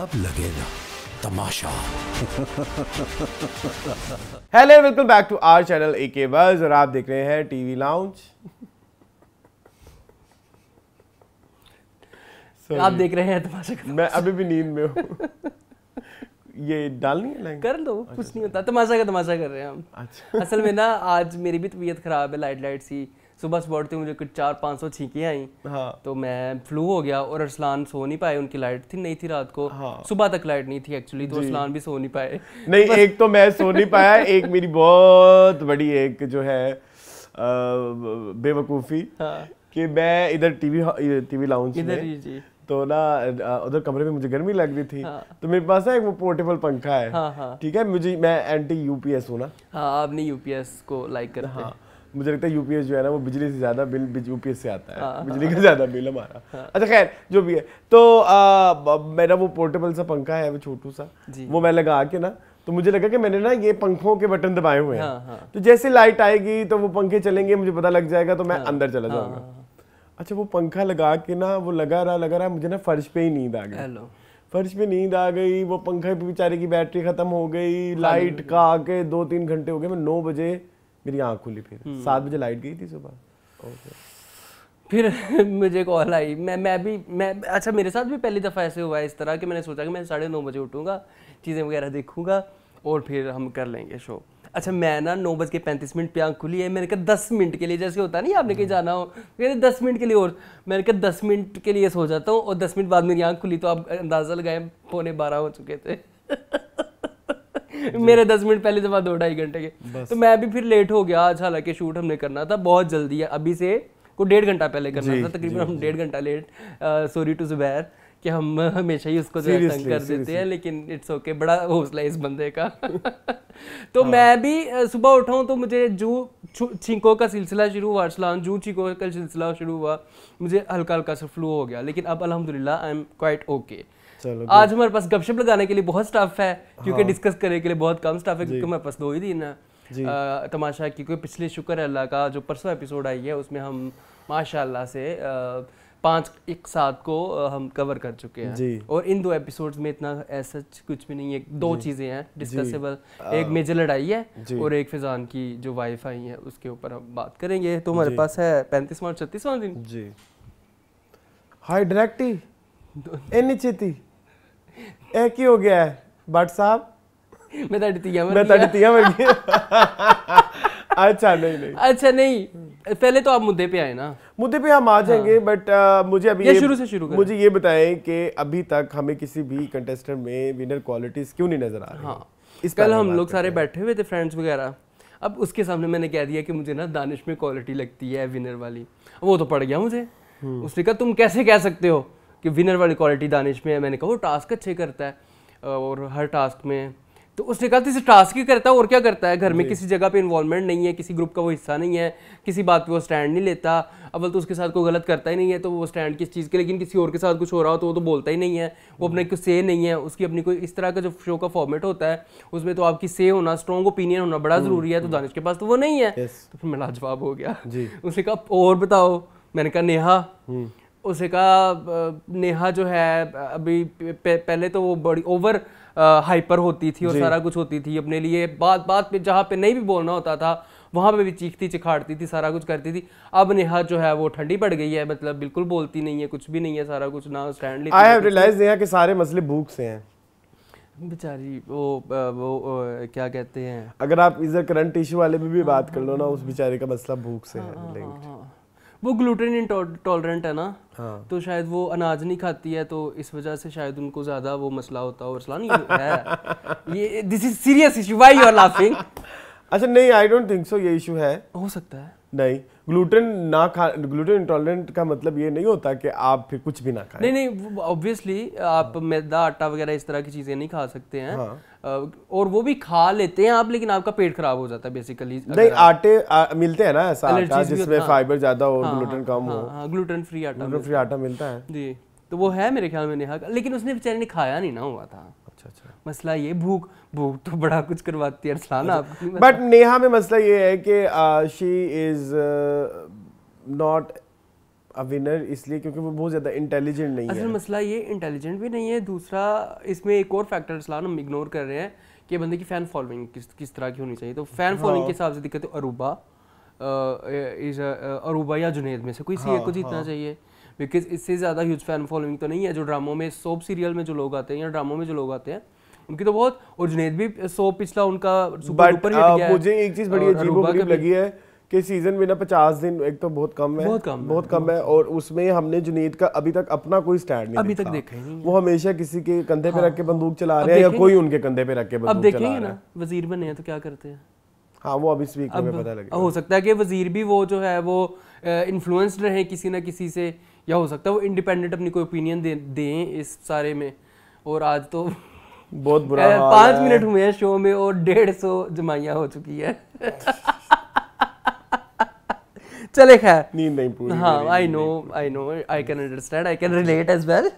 अब लगेगा तमाशा hello welcome back to our channel A K buzz और आप देख रहे हैं टीवी लाउंज आप देख रहे हैं तमाशा का मैं अभी भी नींद में हूँ ये डालनी है कर दो कुछ अच्छा, नहीं होता तमाशा का तमाशा कर रहे हैं हम अच्छा असल में ना आज मेरी भी तबीयत खराब है लाइट लाइट सी सुबह सुबह उठते मुझे कुछ चार पाँच सौ छींकें आई हाँ। तो मैं फ्लू हो गया और अरसलान सो नहीं पाए उनकी लाइट थी नहीं थी रात को हाँ। सुबह तक लाइट नहीं थी एक्चुअली तो अरसलान भी सो नहीं पाए नहीं एक तो मैं सो नहीं पाया एक मेरी बहुत बड़ी एक जो है बेवकूफ़ी हाँ। कि मैं इधर टीवी टीवी लाउंज में तो ना उधर कमरे में मुझे गर्मी लग रही थी हाँ। तो मेरे पास ना एक वो पोर्टेबल पंखा है हाँ, हाँ। ठीक है मुझे मैं एंटी यूपीएस हूँ ना हाँ आपने यूपीएस को लाइक करते हाँ। हैं मुझे लगता है यूपीएस जो है ना वो बिजली से ज़्यादा बिल यूपीएस से आता है हाँ, बिजली हाँ, का हाँ। ज़्यादा बिल हमारा अच्छा खैर जो भी है तो मेरा वो पोर्टेबल सा पंखा है वो छोटू सा वो मैं लगा के ना तो मुझे लगा कि मैंने ना ये पंखों के बटन दबाए हुए हैं हाँ, हाँ. तो जैसे लाइट आएगी तो वो पंखे चलेंगे मुझे पता लग जाएगा तो मैं हाँ, अंदर चला जाऊंगा हाँ, अच्छा वो पंखा लगा के ना वो लगा रहा लगा रहा मुझे ना फर्श पे ही नींद आ गई फर्श पे नींद आ गई वो पंखे बेचारे की बैटरी खत्म हो गई लाइट का आके दो तीन घंटे हो गए मैं नौ बजे मेरी आँख खुली फिर हम्म। सात बजे लाइट गई थी सुबह ओके फिर मुझे कॉल आई मैं मैं भी मैं अच्छा मेरे साथ भी पहली दफ़ा ऐसे हुआ है इस तरह कि मैंने सोचा कि मैं साढ़े नौ बजे उठूँगा चीज़ें वगैरह देखूँगा और फिर हम कर लेंगे शो अच्छा मैं ना नौ बज के पैंतीस मिनट पे आँख खुली है मैंने कहा दस मिनट के लिए जैसे होता नहीं आपने कहीं हम्म। जाना हो मेरे दस मिनट के लिए और मैंने कहा दस मिनट के लिए सो जाता हूँ और दस मिनट बाद मेरी आँख खुली तो आप अंदाज़ा लगाए पौने बारह हो चुके थे मेरे दस मिनट पहले जमा दो ढाई घंटे के तो मैं भी फिर लेट हो गया आज हालांकि शूट हमने करना था बहुत जल्दी है अभी से को डेढ़ घंटा पहले करना था तकरीबन हम डेढ़ घंटा लेट सॉरी टू जुबैर कि हम हमेशा ही उसको जो है तंग कर देते हैं लेकिन इट्स ओके बड़ा हौसला इस बंदे का तो हाँ। मैं भी सुबह उठाऊँ तो मुझे जू छिंकों का सिलसिला शुरू हुआ अरसलान जू छिंकों का सिलसिला शुरू हुआ मुझे हल्का हल्का सा फ्लू हो गया लेकिन अब अलहमदिल्ला आई एम क्वाइट ओके आज हमारे पास गपशप लगाने के लिए बहुत स्टाफ है क्योंकि डिस्कस हाँ। करने के लिए बहुत कम स्टाफ है क्योंकि हमारे पास दो ही दिन है तमाशा है क्योंकि पिछले शुक्र है अल्लाह का जो परसों एपिसोड आई है उसमें हम माशाल्लाह से पाँच एक साथ को हम कवर कर चुके हैं और इन दो एपिसोड्स में इतना ऐसा कुछ भी नहीं है दो चीज़ें हैं डिस्कसेबल एक मेजर लड़ाई है और एक फिजान की जो वाइफ आई है उसके ऊपर हम बात करेंगे तो हमारे पास है पैंतीसवा और छत्तीसवा दिन जी हाई डायरेक्टी डायरेक्ट चेती ਇਹ ਕੀ ਹੋ ਗਿਆ ਬਟ ਸਾਹਿਬ ਮੈਂ ਤਾਂ ਤੁਹਾਡੀ ਧੀਆ ਮੈਂ ਤੁਹਾਡੀ ਧੀਆ ਵਰਗੀ अच्छा नहीं नहीं अच्छा नहीं पहले तो आप मुद्दे पे आए ना मुद्दे पे हम आ हाँ। जाएंगे हाँ। बट आ, मुझे अभी ये शुरू से शुरू करें। मुझे ये बताएं कि अभी तक हमें किसी भी कंटेस्टेंट में विनर क्वालिटीज क्यों नहीं नजर आ रही हाँ इस कल हम लोग सारे बैठे हुए थे फ्रेंड्स वगैरह अब उसके सामने मैंने कह दिया कि मुझे ना दानिश में क्वालिटी लगती है विनर वाली वो तो पड़ गया मुझे हम्म। उसने कहा तुम कैसे कह सकते हो कि विनर वाली क्वालिटी दानिश में है मैंने कहा वो टास्क अच्छे करता है और हर टास्क में तो उसने कहा तो टास्क ही करता है और क्या करता है घर में किसी जगह पे इन्वॉल्वमेंट नहीं है किसी ग्रुप का वो हिस्सा नहीं है किसी बात पे वो स्टैंड नहीं लेता अव्वल तो उसके साथ कोई गलत करता ही नहीं है तो वो स्टैंड किस चीज़ के लेकिन किसी और के साथ कुछ हो रहा हो तो वो तो बोलता ही नहीं है वो अपने हम्म। कोई से नहीं है उसकी अपनी कोई इस तरह का जो शो का फॉर्मेट होता है उसमें तो आपकी से होना स्ट्रॉन्ग ओपिनियन होना बड़ा हम्म, ज़रूरी है तो दानिश हम्म। के पास तो वो नहीं है तो फिर मैं लाजवाब हो गया उसने कहा और बताओ मैंने कहा नेहा उसे का नेहा जो है अभी पहले तो वो बड़ी ओवर हाइपर होती थी और सारा कुछ होती थी अपने लिए बात बात पे जहाँ पे नहीं भी बोलना होता था वहाँ पे भी चीखती चिखाड़ती थी सारा कुछ करती थी अब नेहा जो है वो ठंडी पड़ गई है मतलब बिल्कुल बोलती नहीं है कुछ भी नहीं है सारा कुछ ना stand I have realise Neha के सारे मसले भूख से हैं बेचारी वो वो क्या कहते हैं अगर आप इधर करंट इशू वाले भी, भी बात हाँ, कर लो ना हाँ, उस बेचारे का मसला भूख से हाँ, है लिंक्ड वो ग्लूटेन इंटॉलरेंट है ना हाँ। तो शायद वो अनाज नहीं खाती है तो इस वजह से शायद उनको ज्यादा वो मसला होता हो असला नहीं है ये this is serious issue why you are laughing अच्छा नहीं आई डोंट थिंक सो ये इशू है हो सकता है नहीं ग्लूटेन ना खा ग्लूटेन इंटॉलरेंट का मतलब ये नहीं होता कि आप फिर कुछ भी ना खाएं नहीं नहीं ऑब्वियसली आप हाँ। मैदा आटा वगैरह इस तरह की चीज़ें नहीं खा सकते हैं हाँ। और वो भी खा लेते हैं आप लेकिन आपका पेट खराब हो जाता है बेसिकली नहीं आटे आ, मिलते हैं ना ऐसा आटा जिसमें फाइबर हाँ। ज़्यादा हो ग्लूटेन हाँ, हाँ, कम हो ग्लूटेन फ्री आटा फ्री आटा मिलता है जी तो वो है मेरे ख्याल में नेहा लेकिन उसने बेचारे ने खाया नहीं ना हुआ था मसला ये भूख भूख तो बड़ा कुछ करवाती है अरसलान आप बट नेहा में मसला ये है कि शी इज़ नॉट विनर इसलिए क्योंकि वो बहुत ज़्यादा इंटेलिजेंट नहीं असल है मसला ये इंटेलिजेंट भी नहीं है दूसरा इसमें एक और फैक्टर अरसलान हम इग्नोर कर रहे हैं कि बंदे की फ़ैन फॉलोइंग किस किस तरह की होनी चाहिए तो फ़ैन हाँ। फॉलोइंग के हिसाब से दिक्कत है अरूबा अरूबा या जुनेद में से कोई सी एक हाँ, को जीतना हाँ। चाहिए बिकॉज इससे ज़्यादा ह्यूज फैन फॉलोइंग तो नहीं है जो ड्रामों में सोप सीरियल में जो लोग आते हैं या ड्रामों में जो लोग आते हैं उनकी तो बहुत और जुनेद भी सो पिछला उनका सुपर ऊपर ही गया मुझे एक चीज बड़ी अजीब लगी है कि सीजन में ना पचास दिन एक तो बहुत कम है बहुत कम बहुत कम है और उसमें हमने जुनेद का अभी तक अपना कोई स्टैंड नहीं अभी तक देखा नहीं वो हमेशा किसी के कंधे हाँ। पे रख के बंदूक चला रहे हैं या कोई उनके कंधे पे रख के बंदूक अब देखेंगे ना वजीर बने हैं तो क्या करते हैं हाँ वो अभी स्पीक में पता लगेगा हो सकता है कि वजीर भी वो जो है वो इन्फ्लुएंस्ड रहे किसी ना किसी से या हो सकता है वो इंडिपेंडेंट अपनी कोई ओपिनियन दें इस सारे में और आज तो बहुत बुरा हाल पाँच मिनट हुए हैं शो में और डेढ़ सौ जमाइया हो चुकी है चले खैर नींद नहीं पूरी हाँ I know I know I can understand I can relate as well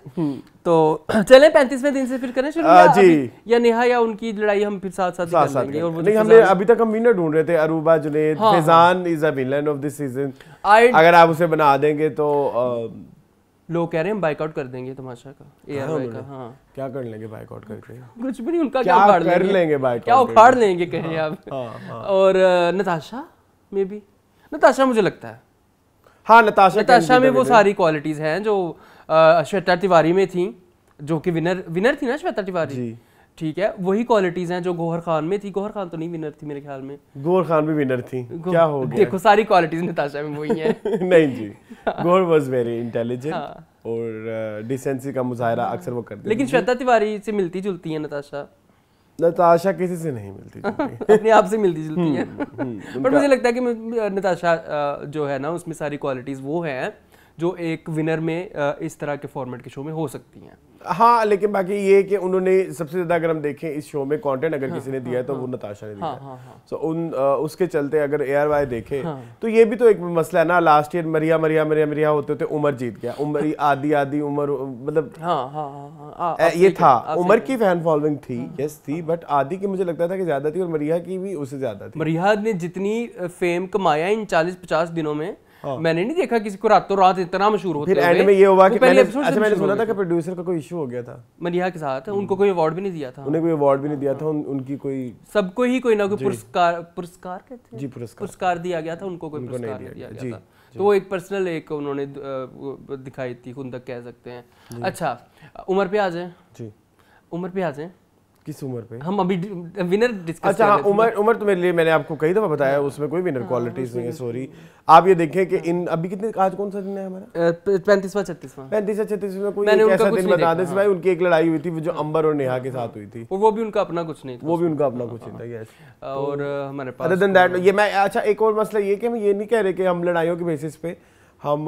तो चले पैंतीसवें दिन से फिर करें शुरू uh, जी या नेहा या उनकी लड़ाई हम फिर साथ साथ, साथ, साथ और नहीं हमने अभी तक हम विनर ढूंढ रहे थे Aruba Junaid Faizan is a villain of this season अगर आप उसे बना देंगे तो लोग कह रहे हैं बाइकआउट कर देंगे तमाशा का ए आर वाई का हाँ क्या कर लेंगे बाइकआउट करके कुछ भी नहीं उनका क्या, उखाड़ कर लेंगे क्या उखाड़ लेंगे कहें हाँ, आप हाँ, हाँ। और नताशा मे बी नताशा मुझे लगता है हाँ नताशा नताशा में वो सारी क्वालिटीज़ हैं जो श्वेता तिवारी में थी जो कि विनर विनर थी ना श्वेता तिवारी ठीक है वही क्वालिटीज हैं जो गोहर खान में थी गोहर खान तो नहीं विनर थी मेरे ख्याल में गोहर खान भी विनर थी क्या हो गया देखो सारी क्वालिटीज नताशा में वही हैं नहीं जी गोहर वाज वेरी इंटेलिजेंट और डिसेंसी uh, का मुजाहरा अक्सर वो करती लेकिन श्वेता तिवारी से मिलती जुलती है नताशा नताशा किसी से नहीं मिलती अपने आप से मिलती जुलती है हम्म, हम्म, पर मुझे लगता है कि नताशा जो है ना उसमें सारी क्वालिटीज़ वो हैं जो एक विनर में इस तरह के फॉर्मेट के शो में हो सकती हैं हाँ लेकिन बाकी ये कि उन्होंने सबसे ज्यादा अगर हम देखें इस शो में कंटेंट अगर हाँ, किसी ने हाँ, दिया हाँ, है तो हाँ, वो नताशा ने दिया हाँ, हाँ, हाँ. सो उन उसके चलते अगर ए आर वाई देखे हाँ. तो ये भी तो एक मसला है ना लास्ट ईयर मरिया मरिया मरिया मरिया होते होते उमर जीत गया उम्र आधी आधी उम्र मतलब हाँ, हाँ, ये था उमर की फैन फॉलोइंग थी यस थी बट आदि की मुझे लगता था कि ज्यादा थी और मरिया की भी उससे ज्यादा थी मरिया ने जितनी फेम कमाया इन चालीस पचास दिनों में हाँ। मैंने नहीं देखा किसी को रातों रात इतना मशहूर होते फिर एंड में ये हुआ कि मैंने अच्छा मैंने सुना था कि प्रोड्यूसर का कोई इशू हो गया था मनिया के साथ उनको कोई अवार्ड भी नहीं दिया था उन्हें कोई अवार्ड भी नहीं दिया था उनकी कोई सबको ही कोई ना कोई पुरस्कार पुरस्कार कहते हैं जी पुरस्कार पुरस्कार दिया गया था उनको कोई पुरस्कार नहीं दिया गया था तो वो एक पर्सनल एक उन्होंने दिखाई थी कुंदक कह सकते हैं अच्छा उमर पे आ जाए जी उमर पे आ जाए किस उम्र पे हम अभी विनर डिस्कस अच्छा हाँ उम्र उम्र तो मेरे लिए मैंने आपको कई दफ़ा बताया हाँ। उसमें कोई विनर क्वालिटीज हाँ, नहीं है सॉरी आप ये देखें कि इन अभी कितने आज कौन सा दिन है हमारा पैंतीसवा छत्तीसवा छत्तीस में कोई मैंने उनका दिन बता दे भाई हाँ। उनकी एक लड़ाई हुई थी जो अंबर और नेहा के साथ हुई थी वो भी उनका अपना कुछ नहीं वो भी उनका अपना कुछ नहीं था और तो हमारे पास अदर देन दैट ये मैं अच्छा एक और मसला ये कि हम ये नहीं कह रहे कि हम लड़ाइयों के बेसिस पे हम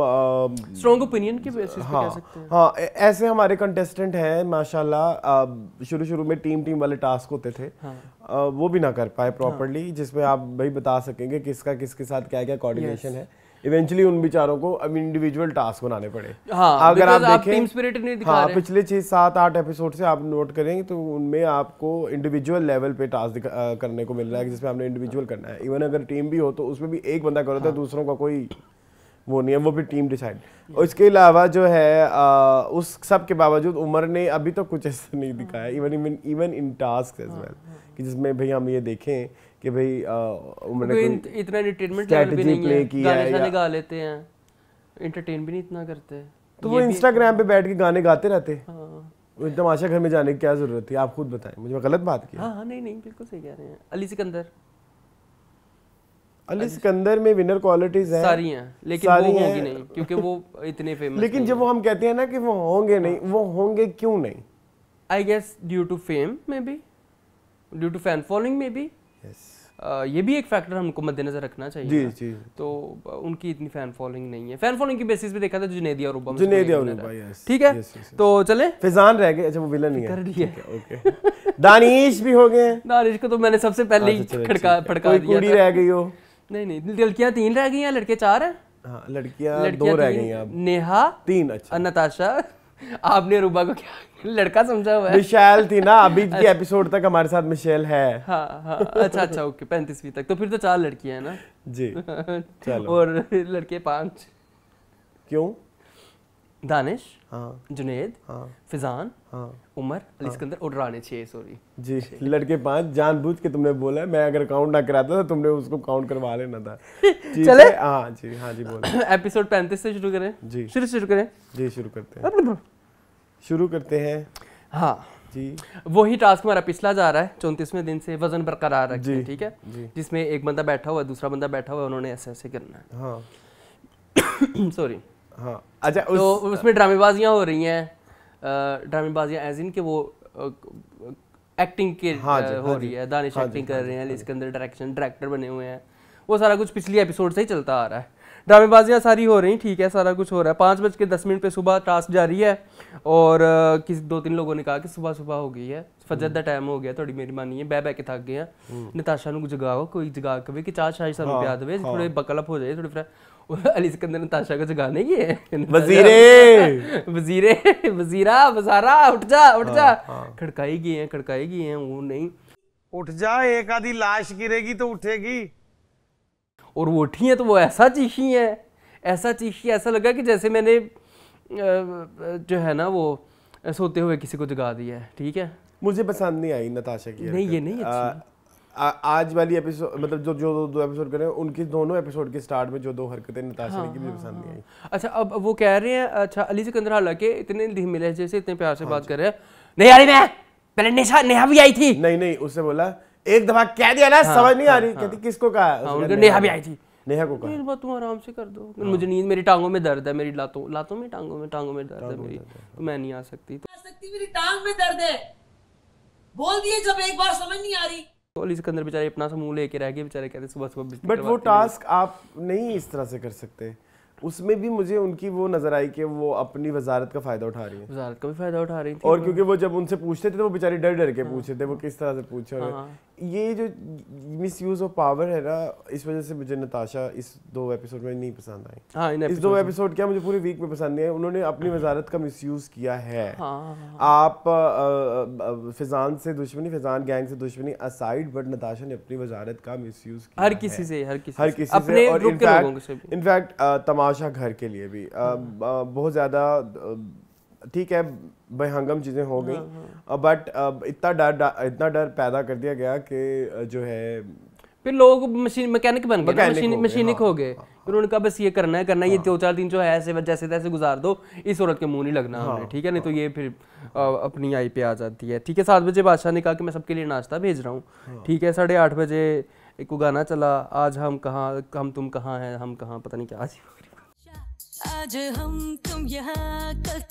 स्ट्रॉन्ग ओपिनियन के बेसिस हाँ, पे कह हाँ, सकते हैं हाँ ऐसे हमारे कंटेस्टेंट हैं माशाल्लाह शुरू शुरू में टीम टीम वाले टास्क होते थे हाँ, आ, वो भी ना कर पाए प्रॉपरली हाँ, जिसमें आप भाई बता सकेंगे किसका किसके साथ क्या क्या कोऑर्डिनेशन yes. है इवेंचुअली उन बिचारों को अब इंडिविजुअल टास्क बनाने पड़े हाँ, अगर आप आप टीम स्पिरिट नहीं दिखा हाँ, रहे पिछले छह सात आठ एपिसोड से आप नोट करेंगे तो उनमें आपको इंडिविजुअल लेवल पे टास्क करने को मिल रहा है जिसमें आपने इंडिविजुअल करना है इवन अगर टीम भी हो तो उसमें भी एक बंदा करो तो हाँ। दूसरों का कोई वो नहीं है वो भी टीम डिसाइड और इसके अलावा जो है आ, उस सब के बावजूद उमर ने अभी तो कुछ ऐसा नहीं दिखाया even even even in task as well कि जिसमें भाई हम ये देखें कि भाई उमर ने इतना एंटरटेनमेंट लेवल भी नहीं है गाने शाने गा लेते हैं एंटरटेन भी नहीं इतना करते तो वो इंस्टाग्राम पे बैठ के गाने गाते रहते हाँ। तमाशा घर में जाने की क्या जरूरत थी आप खुद बताएं मुझे गलत बात की हाँ हाँ नहीं नहीं बिल्कुल सही कह रहे हैं अली सिकंदर अली सिकंदर में विनर क्वालिटीज हैं सारी हैं लेकिन सारी वो होंगी नहीं क्योंकि वो इतने फेमस लेकिन जब वो हम कहते हैं ना कि वो होंगे नहीं हाँ। वो होंगे क्यों नहीं I guess due to fame may be due to fan following may be ये भी एक फैक्टर हमको मद्देनजर रखना चाहिए जी जी तो uh, उनकी इतनी फैन फॉलोइंग नहीं है फैन फॉलोइंग की बेसिस पे देखा था तो जुनेदिया और रूबा जुनेदिया रूबा यस ठीक है तो चले फिजान रह गए अच्छा वो विलन नहीं है कर दिया ओके दानिश भी हो गए दानिश को तो मैंने सबसे पहले अच्छा, ही खड़का फड़का दिया कोई कुड़ी रह गई हो नहीं नहीं लड़कियां तीन रह गई हैं लड़के चार हैं हाँ लड़कियां दो रह गई हैं नेहा तीन अच्छा नताशा आपने रूबा को क्या लड़का समझा हुआ है मिशेल थी ना अभी के एपिसोड तक हमारे साथ मिशेल है हाँ हाँ अच्छा अच्छा ओके पैंतीसवीं तक तो फिर तो चार लड़कियां हैं ना जी चलो और लड़के पांच क्यों दानिश हाँ जुनेद हाँ फिजान हाँ उमर हाँ। अली सिकंदर और रानी छः सॉरी जी लड़के पांच जानबूझ के तुमने बोला मैं अगर काउंट ना कराता तो तुमने उसको काउंट करवा लेना था चले हाँ जी हाँ जी बोलो एपिसोड पैंतीस से शुरू करें जी शुरू शुरू करें जी शुरू करते हैं शुरू करते हैं हाँ जी वही टास्क हमारा पिछला जा रहा है चौंतीसवें दिन से वजन बरकरार रखे ठीक है जिसमें एक बंदा बैठा हुआ है दूसरा बंदा बैठा हुआ है उन्होंने ऐसे ऐसे करना है सॉरी हाँ हाँ। अच्छा तो उस, तो उसमें ड्रामेबाजियाँ हो रही हैं ड्रामेबाजियाँ एज इन के वो एक्टिंग के हाँ जी, हाँ हो हाँ रही है दानिश हाँ एक्टिंग हाँ कर रहे हैं इसके हाँ अंदर डायरेक्शन डायरेक्टर बने हुए हैं वो सारा कुछ पिछले एपिसोड से ही चलता आ रहा है ड्रामेबाजियाँ सारी हो रही ठीक है सारा कुछ हो रहा है पाँच बज के दस मिनट पर सुबह टास्क जारी है और किसी दो तीन लोगों ने कहा कि सुबह सुबह हो गई है फजर का टाइम हो गया थोड़ी मेरी मानी है बह बह के थक गए हैं हम्म। नताशा को जगाओ कोई जगा के कि चाह शाह सब हाँ, प्यार दे थोड़े बकलअप हो जाए थोड़ी अली सिकंदर ने ताशा को गाने की है वजीरे वजीरे वजीरा वजारा उठ जा उठ जा हाँ, हाँ। खड़काई गई है खड़काई गई है वो नहीं उठ जा एक आधी लाश गिरेगी तो उठेगी और वो उठी है तो वो ऐसा चीखी है ऐसा चीखी ऐसा लगा कि जैसे मैंने जो है ना वो सोते हुए किसी को जगा दिया है ठीक है मुझे पसंद नहीं आई नताशा की नहीं ये नहीं अच्छी आज वाली एपिसोड मतलब जो जो दो, दो एपिसोड कर रहे उनकी दोनों एपिसोड के स्टार्ट में जो दो हरकतें नताशा हाँ, की मुझे पसंद नहीं हाँ, आई हाँ। अच्छा अब वो कह रहे हैं अच्छा अली सिकंदर हालांकि इतने धीमे लहजे से इतने प्यार से हाँ, बात कर रहे हैं नहीं आ रही मैं पहले नेहा नेहा भी आई थी नहीं नहीं उससे बोला एक दफा कह दिया ना हाँ, समझ नहीं आ रही कहती किसको कहा नेहा भी आई थी नेहा को कहा तुम आराम से कर दो मुझे नींद मेरी टांगों में दर्द है मेरी लातों लातों में टांगों में टांगों में दर्द है मेरी तो मैं नहीं आ सकती आ सकती मेरी टांग में दर्द है बोल दिए जब एक बार समझ नहीं आ रही कॉलेज के अंदर बेचारे अपना समूह लेके रह गए बेचारे कहते सुबह सुबह बट वो टास्क आप नहीं इस तरह से कर सकते उसमें भी मुझे उनकी वो नजर आई कि वो अपनी वजारत का फायदा उठा रही है वजारत का भी फायदा उठा रही थी और क्योंकि वो जब उनसे पूछते थे तो वो बेचारे डर डर के हाँ। पूछ रहे थे वो किस तरह से पूछ रहे हाँ।, हाँ। ये जो मिस यूज ऑफ पावर है ना इस वजह से मुझे नताशा इस दो एपिसोड में नहीं पसंद आई हाँ, इस दो एपिसोड क्या मुझे पूरे वीक में पसंद नहीं है उन्होंने अपनी वजारत का मिस यूज किया है हाँ, हाँ, हाँ। आप आ, आ, फिजान से दुश्मनी फिजान गैंग से दुश्मनी असाइड बट नताशा ने अपनी वजारत का मिस यूज किया हर किसी से हर किसी हर किसी से और इनफैक्ट इनफैक्ट तमाशा घर के लिए भी हाँ। बहुत ज्यादा ठीक है बेहंगम चीज़ें हो गई हाँ, हाँ। बट इतना डर इतना डर पैदा कर दिया गया कि जो है फिर लोग मशीन मैकेनिक बन गए मशीनिक हाँ, हो गए फिर उनका बस ये करना है करना है हाँ। ये दो चार दिन जो है ऐसे जैसे तैसे गुजार दो इस औरत के मुंह नहीं लगना हमें ठीक है नहीं तो हाँ। तो ये फिर आ, अपनी आई पे आ जाती है ठीक है सात बजे बादशाह ने कहा कि मैं सबके लिए नाश्ता भेज रहा हूँ ठीक है साढ़े आठ बजे एक गाना चला आज हम कहाँ हम तुम कहाँ हैं हम कहाँ पता नहीं क्या आज आज हम तुम यहाँ कल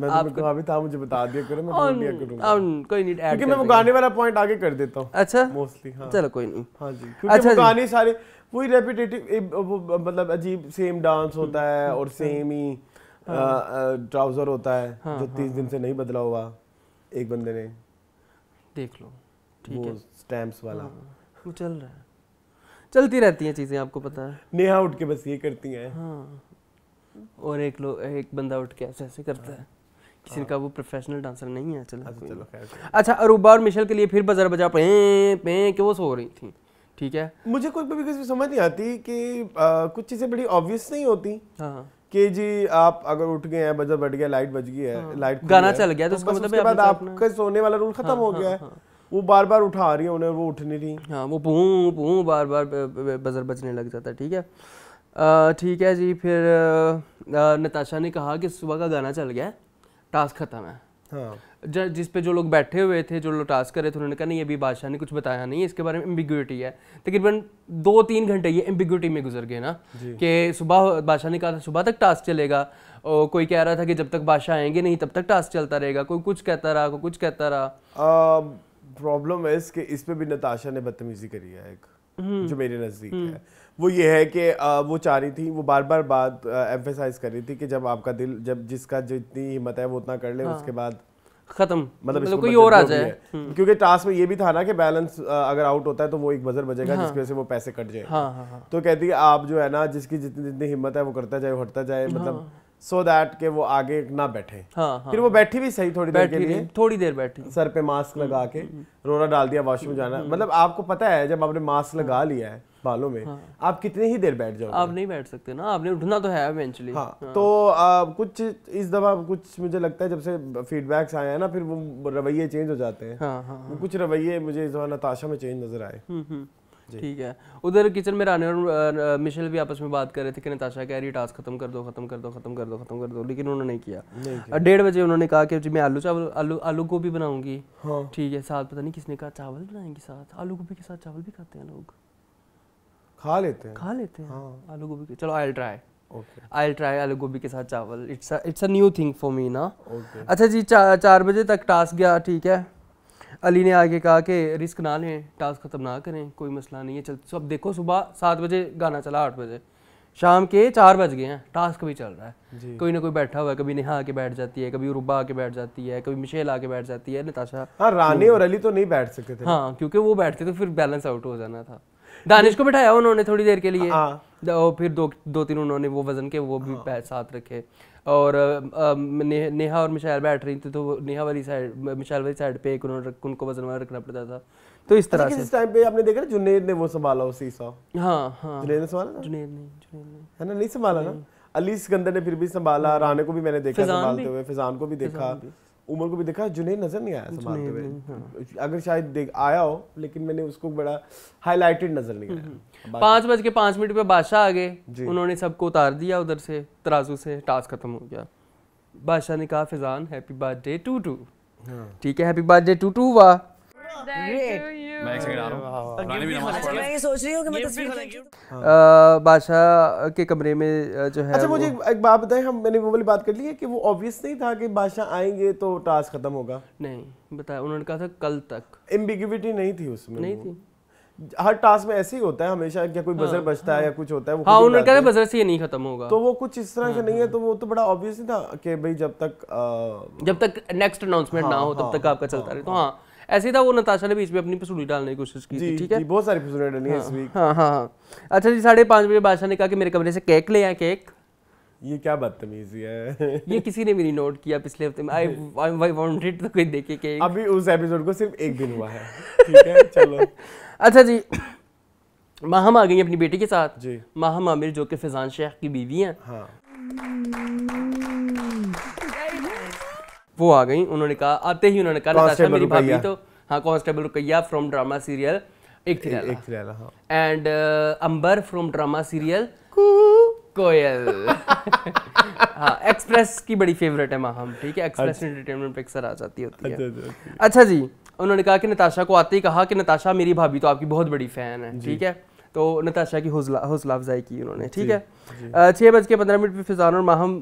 मैं तो कहा भी था मुझे बता दिया करो मैं दिया करूंगा कोई नहीं ऐड क्योंकि मैं वो गाने वाला पॉइंट आगे कर देता अच्छा मोस्टली हाँ। चलो कोई नहीं हाँ जी क्योंकि अच्छा गाने सारे वही रेपिटेटिव मतलब अजीब सेम डांस होता है हम्म, और सेम हम्म। ही ट्राउजर हाँ। होता है जो तीस दिन से नहीं बदला हुआ एक बंदे ने देख लो ठीक है स्टैम्प्स वाला वो चल रहा है चलती रहती हैं चीज़ें आपको पता है नेहा उठ के बस ये करती हैं हाँ। और एक लोग एक बंदा उठ के ऐसे ऐसे करता है किसी का हाँ। वो प्रोफेशनल डांसर नहीं है चलो अच्छा, चलो अच्छा अरूबा और मिशेल के लिए फिर बजर बजा पे पे के वो सो रही थी ठीक है मुझे कोई कभी किसी समझ नहीं आती कि आ, कुछ चीज़ें बड़ी ऑब्वियस नहीं होती हाँ कि जी आप अगर उठ गए हैं बजर बढ़ गया लाइट बज गई है हाँ। लाइट गाना चल गया तो, तो उसका मतलब तो आपका सोने वाला रूल खत्म हाँ, हो गया है वो बार बार उठा रही है उन्हें वो उठ नहीं रही हाँ वो पूँ पूँ बार बार बजर बजने लग जाता है ठीक है ठीक है जी फिर नताशा ने कहा कि सुबह का गाना चल गया टास्क ख़त्म है हाँ जिस पे जो लोग बैठे हुए थे जो लोग टास्क कर रहे थे उन्होंने कहा नहीं अभी बादशाह ने कुछ बताया नहीं इसके बारे में एम्बिग्यूटी है तकरीबन दो तीन घंटे ये एम्बिग्यूटी में गुजर गए ना कि सुबह बादशाह ने कहा था सुबह तक टास्क चलेगा और कोई कह रहा था कि जब तक बादशाह आएंगे नहीं तब तक टास्क चलता रहेगा कोई कुछ कहता रहा कोई कुछ कहता रहा प्रॉब्लम है इसके इस पे भी नताशा ने बदतमीजी करी है एक हम्म। जो मेरे नज़दीक हम्म। है वो ये है कि वो चाह रही थी वो बार बार बात एम्फेसाइज कर रही थी कि जब आपका दिल जब जिसका जितनी हिम्मत है वो उतना कर ले हाँ। उसके बाद खत्म मतलब, मतलब कोई और आ मतलब जाए हम्म। क्योंकि टास्क में ये भी था ना कि बैलेंस अगर आउट होता है तो वो एक बजर बजेगा हाँ। जिसकी वजह से वो पैसे कट जाए हाँ, हाँ, हाँ। तो कहती है आप जो है ना जिसकी जितनी जितनी हिम्मत है वो करता जाए हटता जाए मतलब हाँ। सो so दैट के वो आगे ना बैठे हाँ, हाँ, फिर वो बैठी भी सही थोड़ी देर के लिए थोड़ी देर बैठी सर पे मास्क हम्म, लगा के हम्म, हम्म। रोना डाल दिया वॉशरूम जाना मतलब आपको पता है जब आपने मास्क हाँ। लगा लिया है बालों में हाँ। आप कितने ही देर बैठ जाओ आप नहीं बैठ सकते ना आपने उठना तो है हाँ, हाँ। तो आ, कुछ इस दफा कुछ मुझे लगता है जब से फीडबैक्स आए हैं ना फिर वो रवैये चेंज हो जाते हैं हाँ, हाँ, हाँ। कुछ रवैये मुझे इस दफा नताशा में चेंज नजर आए ठीक है उधर किचन में रानी और मिशेल भी आपस में बात कर रहे थे कि नताशा कह रही टास्क खत्म कर दो खत्म कर दो खत्म कर दो खत्म कर दो लेकिन उन्होंने नहीं किया डेढ़ बजे उन्होंने कहा कि मैं आलू चावल आलू आलू गोभी बनाऊंगी हाँ। ठीक है साथ पता नहीं किसने कहा चावल बनाएंगे साथ आलू गोभी के साथ चावल भी खाते हैं लोग खा लेते हैं खा लेते हैं हाँ। आलू गोभी चलो आई ट्राई आई ट्राई आलू गोभी के साथ चावल it's it's a new thing for me ना अच्छा जी चार बजे तक टास्क गया ठीक है अली ने आगे कहा कि रिस्क ना लें टास्क ख़त्म ना करें कोई मसला नहीं है चल सब देखो सुबह सात बजे गाना चला आठ बजे शाम के चार बज गए हैं टास्क भी चल रहा है कोई ना कोई बैठा हुआ है कभी नेहा आके बैठ जाती है कभी रुबा आके बैठ जाती है कभी मिशेल आके बैठ जाती है नताशा हाँ रानी और अली तो नहीं बैठ सकते थे हाँ क्योंकि वो बैठते तो फिर बैलेंस आउट हो जाना था दानिश को बैठाया उन्होंने थोड़ी देर के लिए हाँ। फिर दो दो तीन उन्होंने वो वजन के वो भी हाँ। साथ रखे और नेहा और मिशाल बैठ रही थी तो नेहा वाली साइड मिशाल वाली साइड पे उन्होंने उनको वजन वाला रखना पड़ता था तो इस तरह अच्छा, से टाइम पे आपने देखा जुनेद ने वो संभाला वो सीसा हाँ हाँ जुनेद ने संभाला जुनेद ने जुनेद ने है ना नहीं संभाला ना अली सिकंदर ने फिर भी संभाला राना को भी मैंने देखा संभालते हुए फिजान को भी देखा उमर को भी देखा जुनेद नजर नहीं आया संभालते हुए हाँ। अगर शायद देख आया हो लेकिन मैंने उसको बड़ा हाईलाइटेड नजर नहीं आया हम्म, हम्म। पांच बज के पांच मिनट पे बादशाह आ गए उन्होंने सबको उतार दिया उधर से तराजू से टास्क खत्म हो गया बादशाह ने कहा Faizan happy birthday to to ठीक है हैप्पी बर्थडे टू टू हुआ हाँ, हाँ। बादशाह के कमरे में जो है अच्छा मुझे एक बात बताएं हम मैंने वो वाली बात कर ली है कि वो ऑब्वियस नहीं था कि बादशाह आएंगे तो टास्क खत्म होगा नहीं बताया उन्होंने कहा था कल तक एम्बिग्यूटी नहीं थी उसमें नहीं थी हर टास्क में ऐसे ही होता है हमेशा क्या कोई बजर हाँ, बजता हाँ, है या हाँ। कुछ होता है वो हाँ, उन्होंने कहा बजर से ये नहीं खत्म होगा तो वो कुछ इस तरह हाँ, से नहीं है तो वो तो बड़ा ऑब्वियस ही था कि भाई जब तक आ, जब तक नेक्स्ट अनाउंसमेंट ना हो तब तक आपका चलता रहे तो हाँ ऐसे था वो नताशा ने बीच में अपनी पसूड़ी डालने की कोशिश की ठीक है बहुत सारी पसूड़ी डाली हैं हाँ, इस वीक हाँ हाँ हाँ अच्छा जी साढ़े पाँच बजे बादशाह ने कहा कि मेरे कमरे से केक ले आए केक ये क्या बदतमीजी है ये किसी ने मेरी नोट किया पिछले हफ्ते में आई आई वांटेड तो कोई देखे के अभी उस एपिसोड को सिर्फ एक दिन हुआ है ठीक है चलो अच्छा जी माहम आ गई अपनी बेटी के साथ जी माहम आमिर जो कि फिजान शेख की बीवी हैं हाँ वो आ गई उन्होंने कहा आते ही उन्होंने कहा नताशा अच्छा, मेरी भाभी तो हाँ constable Rukaiya from drama serial एक थ्रिलर एंड हाँ। uh, Amber from drama serial Koyal हाँ एक्सप्रेस की बड़ी फेवरेट है माहम ठीक है एक्सप्रेस एंटरटेनमेंट पिक्चर आ जाती होती है अच्छा, अच्छा, अच्छा जी उन्होंने कहा कि नताशा को आते ही कहा कि नताशा मेरी भाभी तो आपकी बहुत बड़ी फैन है ठीक है तो नताशा की हौसला हौसला अफजाई की उन्होंने ठीक है छः बज के पंद्रह मिनट पर फिजान और माहम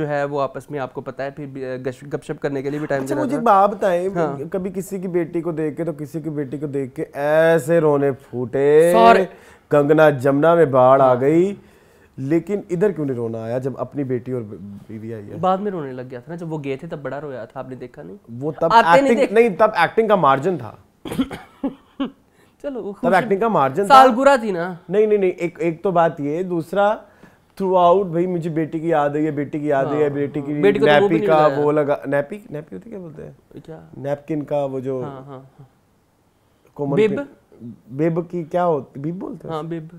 जो है वो आपस में आपको पता है फिर गपशप करने के लिए भी टाइम अच्छा, मुझे बात बताएं हाँ। कभी किसी की बेटी को देख के तो किसी की बेटी को देख के ऐसे रोने फूटे कंगना जमुना में बाढ़ हाँ। आ गई लेकिन इधर क्यों नहीं रोना आया जब अपनी बेटी और बीवी आई है बाद में रोने लग गया था ना जब वो गए थे तब बड़ा रोया था आपने देखा नहीं वो तब एक्टिंग नहीं तब एक्टिंग का मार्जिन था हाँ। चलो तब एक्टिंग का मार्जिन थी ना नहीं नहीं नहीं एक एक तो बात ये दूसरा थ्रू आउट भाई मुझे बेटी की याद है बेटी की याद है हाँ, बेटी हाँ। की नैपी तो का वो लगा नैपी नैपी होती क्या बोलते हैं क्या नैपकिन का वो जो कोमल हाँ, बेब की क्या होती बीब बोलते हैं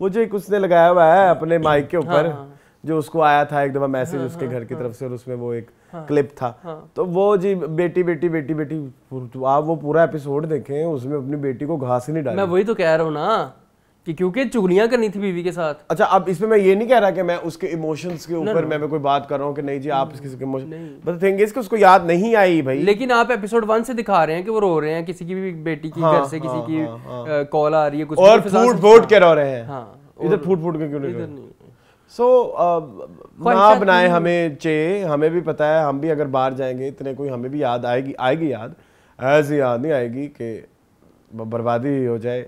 वो जो एक उसने लगाया हुआ है अपने माइक के ऊपर जो उसको आया था एक दफा मैसेज उसके घर की तरफ से और उसमें वो एक हाँ। क्लिप था हाँ, तो वो जी बेटी बेटी बेटी बेटी आप वो पूरा एपिसोड देखें उसमें अपनी बेटी को घास ही नहीं डाली मैं वही तो कह रहा हूँ ना कि क्योंकि चुगलियां करनी थी बीवी के साथ अच्छा अब इसमें मैं ये नहीं कह रहा कि मैं उसके इमोशंस के ऊपर मैं, मैं कोई बात कर रहा हूँ कि नहीं जी आप किसी के इमोशन बट थिंग इज कि उसको याद नहीं आई भाई लेकिन आप एपिसोड वन से दिखा रहे हैं कि वो रो रहे हैं किसी की भी बेटी की हाँ, घर से हाँ, किसी की कॉल आ रही है कुछ और फूट फूट के रो रहे हैं इधर फूट फूट के क्यों नहीं सो so, uh, ना बनाए हमें चे हमें भी पता है हम भी अगर बाहर जाएंगे इतने कोई हमें भी याद आएगी आएगी याद ऐसी याद नहीं आएगी कि बर्बादी हो जाए